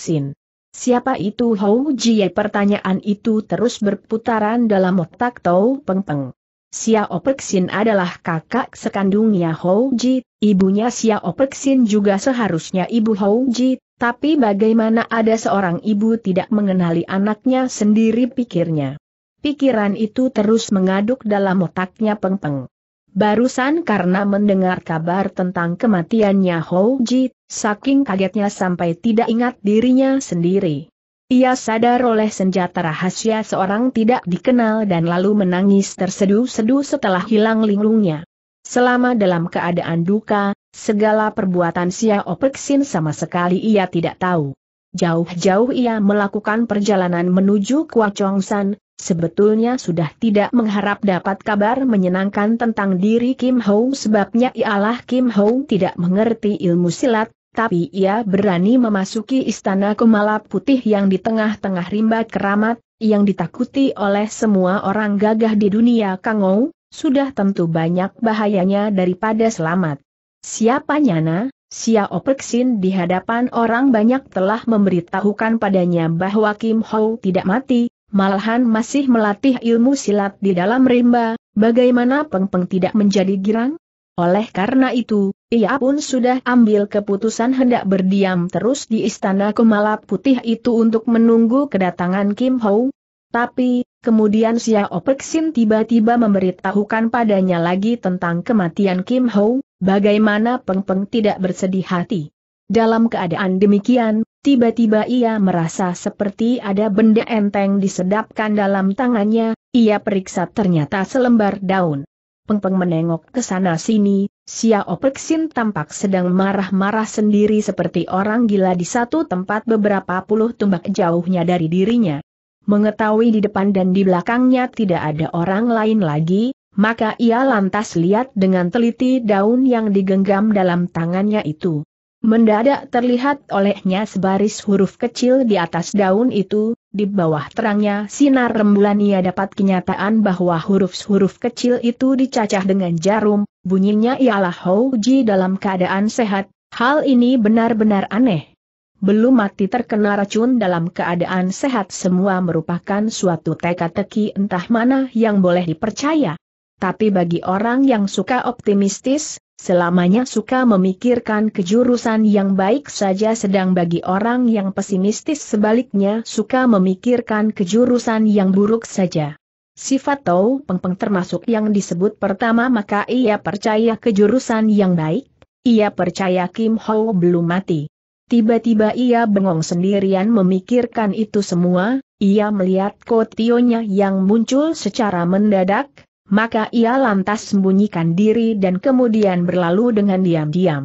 Siapa itu Hou Jie? Pertanyaan itu terus berputaran dalam otak Tau Peng Peng. Xiao Peksin adalah kakak sekandungnya Hou Ji, ibunya Xiao Peksin juga seharusnya ibu Hou Ji, tapi bagaimana ada seorang ibu tidak mengenali anaknya sendiri pikirnya. Pikiran itu terus mengaduk dalam otaknya Peng Peng. Barusan karena mendengar kabar tentang kematiannya Hou Ji, saking kagetnya sampai tidak ingat dirinya sendiri. Ia sadar oleh senjata rahasia seorang tidak dikenal dan lalu menangis tersedu-sedu setelah hilang linglungnya. Selama dalam keadaan duka, segala perbuatan sia Opeksin sama sekali ia tidak tahu. Jauh-jauh ia melakukan perjalanan menuju Kuachongsan, sebetulnya sudah tidak mengharap dapat kabar menyenangkan tentang diri Kim Hong sebabnya ialah Kim Hong tidak mengerti ilmu silat, tapi ia berani memasuki istana Kumala Putih yang di tengah-tengah rimba keramat, yang ditakuti oleh semua orang gagah di dunia Kangou, sudah tentu banyak bahayanya daripada selamat. Siapa Nyana, Sia Opeksin di hadapan orang banyak telah memberitahukan padanya bahwa Kim Ho tidak mati, malahan masih melatih ilmu silat di dalam rimba, bagaimana pengpeng Peng tidak menjadi girang? Oleh karena itu, ia pun sudah ambil keputusan hendak berdiam terus di istana Kemala Putih itu untuk menunggu kedatangan Kim Ho. Tapi, kemudian Xiao Peksin tiba-tiba memberitahukan padanya lagi tentang kematian Kim Ho, bagaimana Peng Peng tidak bersedih hati. Dalam keadaan demikian, tiba-tiba ia merasa seperti ada benda enteng disedapkan dalam tangannya, ia periksa ternyata selembar daun. Peng-peng menengok ke sana sini, Xiao Peksin tampak sedang marah-marah sendiri seperti orang gila di satu tempat beberapa puluh tumbak jauhnya dari dirinya. Mengetahui di depan dan di belakangnya tidak ada orang lain lagi, maka ia lantas lihat dengan teliti daun yang digenggam dalam tangannya itu. Mendadak terlihat olehnya sebaris huruf kecil di atas daun itu, di bawah terangnya sinar rembulan ia dapat kenyataan bahwa huruf-huruf kecil itu dicacah dengan jarum, bunyinya ialah Houji dalam keadaan sehat, hal ini benar-benar aneh. Belum mati terkena racun dalam keadaan sehat semua merupakan suatu teka-teki entah mana yang boleh dipercaya. Tapi bagi orang yang suka optimistis, Selamanya suka memikirkan kejurusan yang baik saja sedang bagi orang yang pesimistis sebaliknya suka memikirkan kejurusan yang buruk saja. Sifat Tau Peng Peng termasuk yang disebut pertama maka ia percaya kejurusan yang baik, ia percaya Kim Ho belum mati. Tiba-tiba ia bengong sendirian memikirkan itu semua, ia melihat kotionya yang muncul secara mendadak, maka ia lantas sembunyikan diri dan kemudian berlalu dengan diam-diam.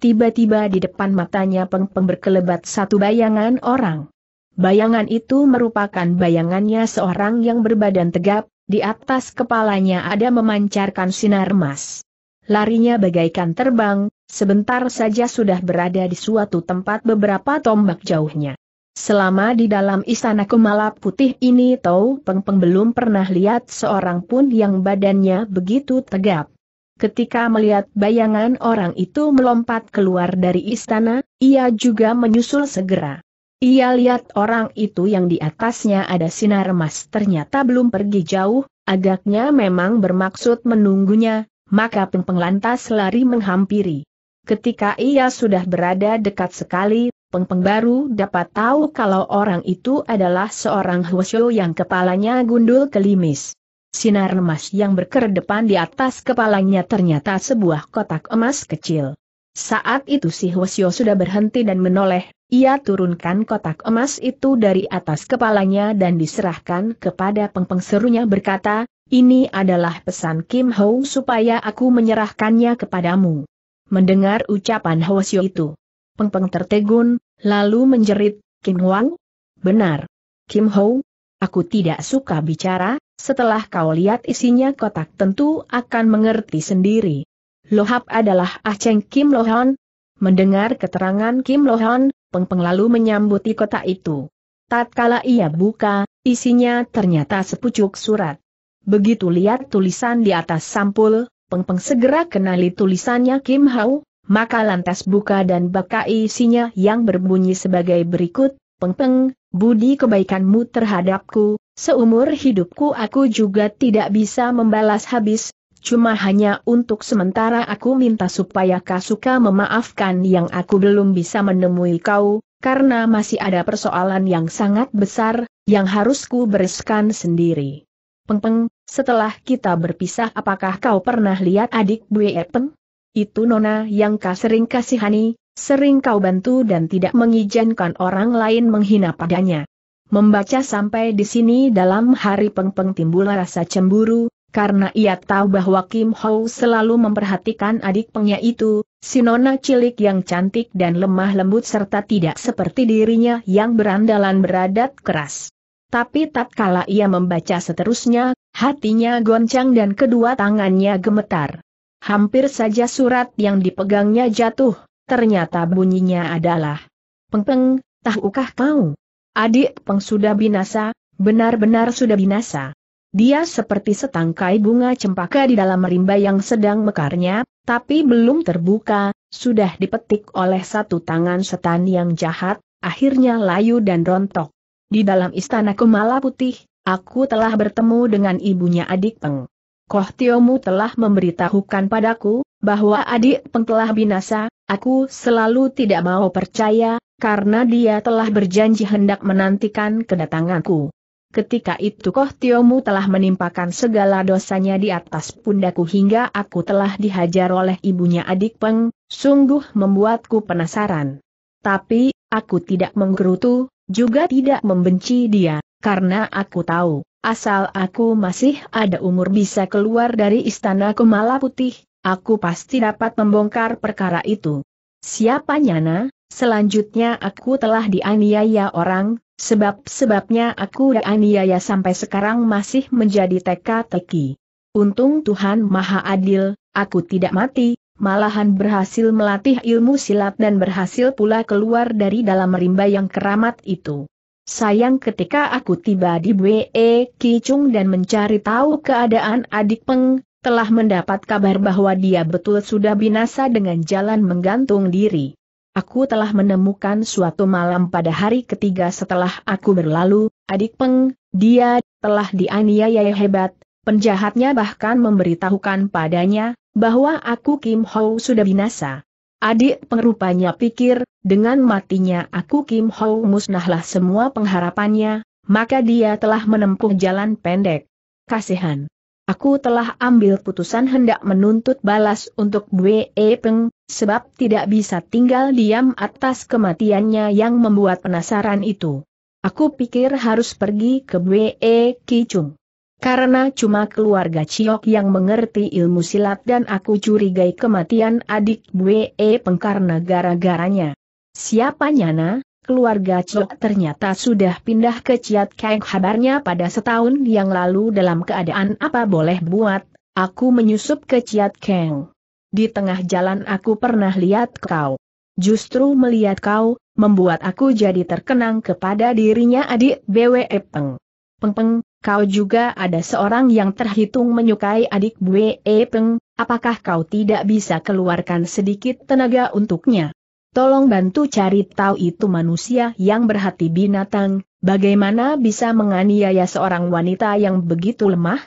Tiba-tiba di depan matanya peng-peng berkelebat satu bayangan orang. Bayangan itu merupakan bayangannya seorang yang berbadan tegap, di atas kepalanya ada memancarkan sinar emas. Larinya bagaikan terbang, sebentar saja sudah berada di suatu tempat beberapa tombak jauhnya. Selama di dalam istana Kumala Putih ini Tau Peng Peng belum pernah lihat seorang pun yang badannya begitu tegap. Ketika melihat bayangan orang itu melompat keluar dari istana, ia juga menyusul segera. Ia lihat orang itu yang di atasnya ada sinar emas ternyata belum pergi jauh, agaknya memang bermaksud menunggunya, maka Peng Peng lantas lari menghampiri. Ketika ia sudah berada dekat sekali, Peng Peng baru dapat tahu kalau orang itu adalah seorang Hwasyo yang kepalanya gundul kelimis. Sinar emas yang berkedepan di atas kepalanya ternyata sebuah kotak emas kecil. Saat itu si Hwasyo sudah berhenti dan menoleh, ia turunkan kotak emas itu dari atas kepalanya dan diserahkan kepada Peng Peng serunya berkata, ini adalah pesan Kim Ho supaya aku menyerahkannya kepadamu. Mendengar ucapan Hwasyo itu, Peng Peng tertegun, Lalu menjerit, Kim Wang? Benar. Kim Ho, aku tidak suka bicara, setelah kau lihat isinya kotak tentu akan mengerti sendiri. Lohap adalah Ah Cheng Kim Lohon. Mendengar keterangan Kim Lohon, Peng Peng lalu menyambuti kotak itu. Tatkala ia buka, isinya ternyata sepucuk surat. Begitu lihat tulisan di atas sampul, Peng Peng segera kenali tulisannya Kim Hao, maka lantas buka dan baka isinya yang berbunyi sebagai berikut, Pengpeng, budi kebaikanmu terhadapku, seumur hidupku aku juga tidak bisa membalas habis, cuma hanya untuk sementara aku minta supaya kau suka memaafkan yang aku belum bisa menemui kau, karena masih ada persoalan yang sangat besar, yang harus ku bereskan sendiri. Pengpeng, setelah kita berpisah apakah kau pernah lihat adik Bue Peng? Itu nona yang kau sering kasihani, sering kau bantu dan tidak mengizinkan orang lain menghina padanya. Membaca sampai di sini dalam hari pengpeng timbul rasa cemburu, karena ia tahu bahwa Kim Ho selalu memperhatikan adik pengnya itu, si nona cilik yang cantik dan lemah lembut serta tidak seperti dirinya yang berandalan beradat keras. Tapi tatkala ia membaca seterusnya, hatinya goncang dan kedua tangannya gemetar. Hampir saja surat yang dipegangnya jatuh, ternyata bunyinya adalah Pengpeng, tahukah kau? Adik Peng sudah binasa, benar-benar sudah binasa. Dia seperti setangkai bunga cempaka di dalam rimba yang sedang mekarnya, tapi belum terbuka, sudah dipetik oleh satu tangan setan yang jahat, akhirnya layu dan rontok. Di dalam istana Kumala Putih, aku telah bertemu dengan ibunya adik Peng. Koh Tiomu telah memberitahukan padaku, bahwa adik Peng binasa, aku selalu tidak mau percaya, karena dia telah berjanji hendak menantikan kedatanganku. Ketika itu Koh Tiomu telah menimpakan segala dosanya di atas pundaku hingga aku telah dihajar oleh ibunya adik Peng, sungguh membuatku penasaran. Tapi, aku tidak menggerutu, juga tidak membenci dia, karena aku tahu Asal aku masih ada umur bisa keluar dari istana Kemala Putih, aku pasti dapat membongkar perkara itu. Siapa Nyana? Selanjutnya aku telah dianiaya orang, sebab-sebabnya aku dianiaya sampai sekarang masih menjadi teka-teki. Untung Tuhan Maha Adil, aku tidak mati, malahan berhasil melatih ilmu silat dan berhasil pula keluar dari dalam rimba yang keramat itu. Sayang ketika aku tiba di Bwe Kicung dan mencari tahu keadaan adik Peng, telah mendapat kabar bahwa dia betul sudah binasa dengan jalan menggantung diri. Aku telah menemukan suatu malam pada hari ketiga setelah aku berlalu, adik Peng, dia telah dianiaya hebat, penjahatnya bahkan memberitahukan padanya, bahwa aku Kim Ho sudah binasa. Adik pengerupanya pikir, dengan matinya aku Kim Ho musnahlah semua pengharapannya, maka dia telah menempuh jalan pendek. Kasihan. Aku telah ambil putusan hendak menuntut balas untuk Bwe e Peng, sebab tidak bisa tinggal diam atas kematiannya yang membuat penasaran itu. Aku pikir harus pergi ke Bwe Kichung. Karena cuma keluarga Ciok yang mengerti ilmu silat dan aku curigai kematian adik Bwe Peng gara-garanya. Siapa nyana, keluarga Ciok ternyata sudah pindah ke Ciat Kang habarnya pada setahun yang lalu dalam keadaan apa boleh buat, aku menyusup ke Ciat Kang. Di tengah jalan aku pernah lihat kau. Justru melihat kau, membuat aku jadi terkenang kepada dirinya adik BWE e Peng. Peng Peng, kau juga ada seorang yang terhitung menyukai adik Bue Peng, apakah kau tidak bisa keluarkan sedikit tenaga untuknya? Tolong bantu cari tahu itu manusia yang berhati binatang, bagaimana bisa menganiaya seorang wanita yang begitu lemah?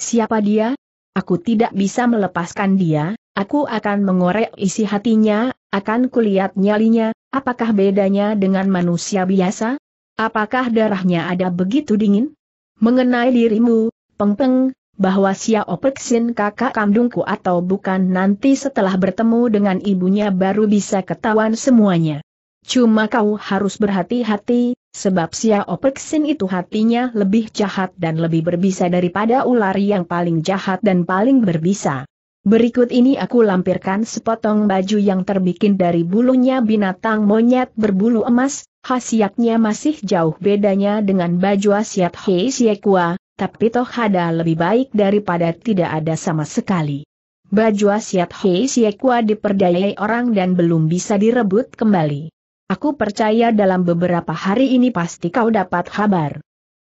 Siapa dia? Aku tidak bisa melepaskan dia, aku akan mengorek isi hatinya, akan kulihat nyalinya, apakah bedanya dengan manusia biasa? Apakah darahnya ada begitu dingin? Mengenai dirimu, Pengpeng, bahwa Xiao Perksin kakak kandungku atau bukan nanti setelah bertemu dengan ibunya baru bisa ketahuan semuanya. Cuma kau harus berhati-hati, sebab Xiao Perksin itu hatinya lebih jahat dan lebih berbisa daripada ular yang paling jahat dan paling berbisa. Berikut ini aku lampirkan sepotong baju yang terbikin dari bulunya binatang monyet berbulu emas, khasiatnya masih jauh bedanya dengan baju asiat Hei Siekua, tapi toh ada lebih baik daripada tidak ada sama sekali. Baju asiat Hei Siekua diperdayai orang dan belum bisa direbut kembali. Aku percaya dalam beberapa hari ini pasti kau dapat kabar.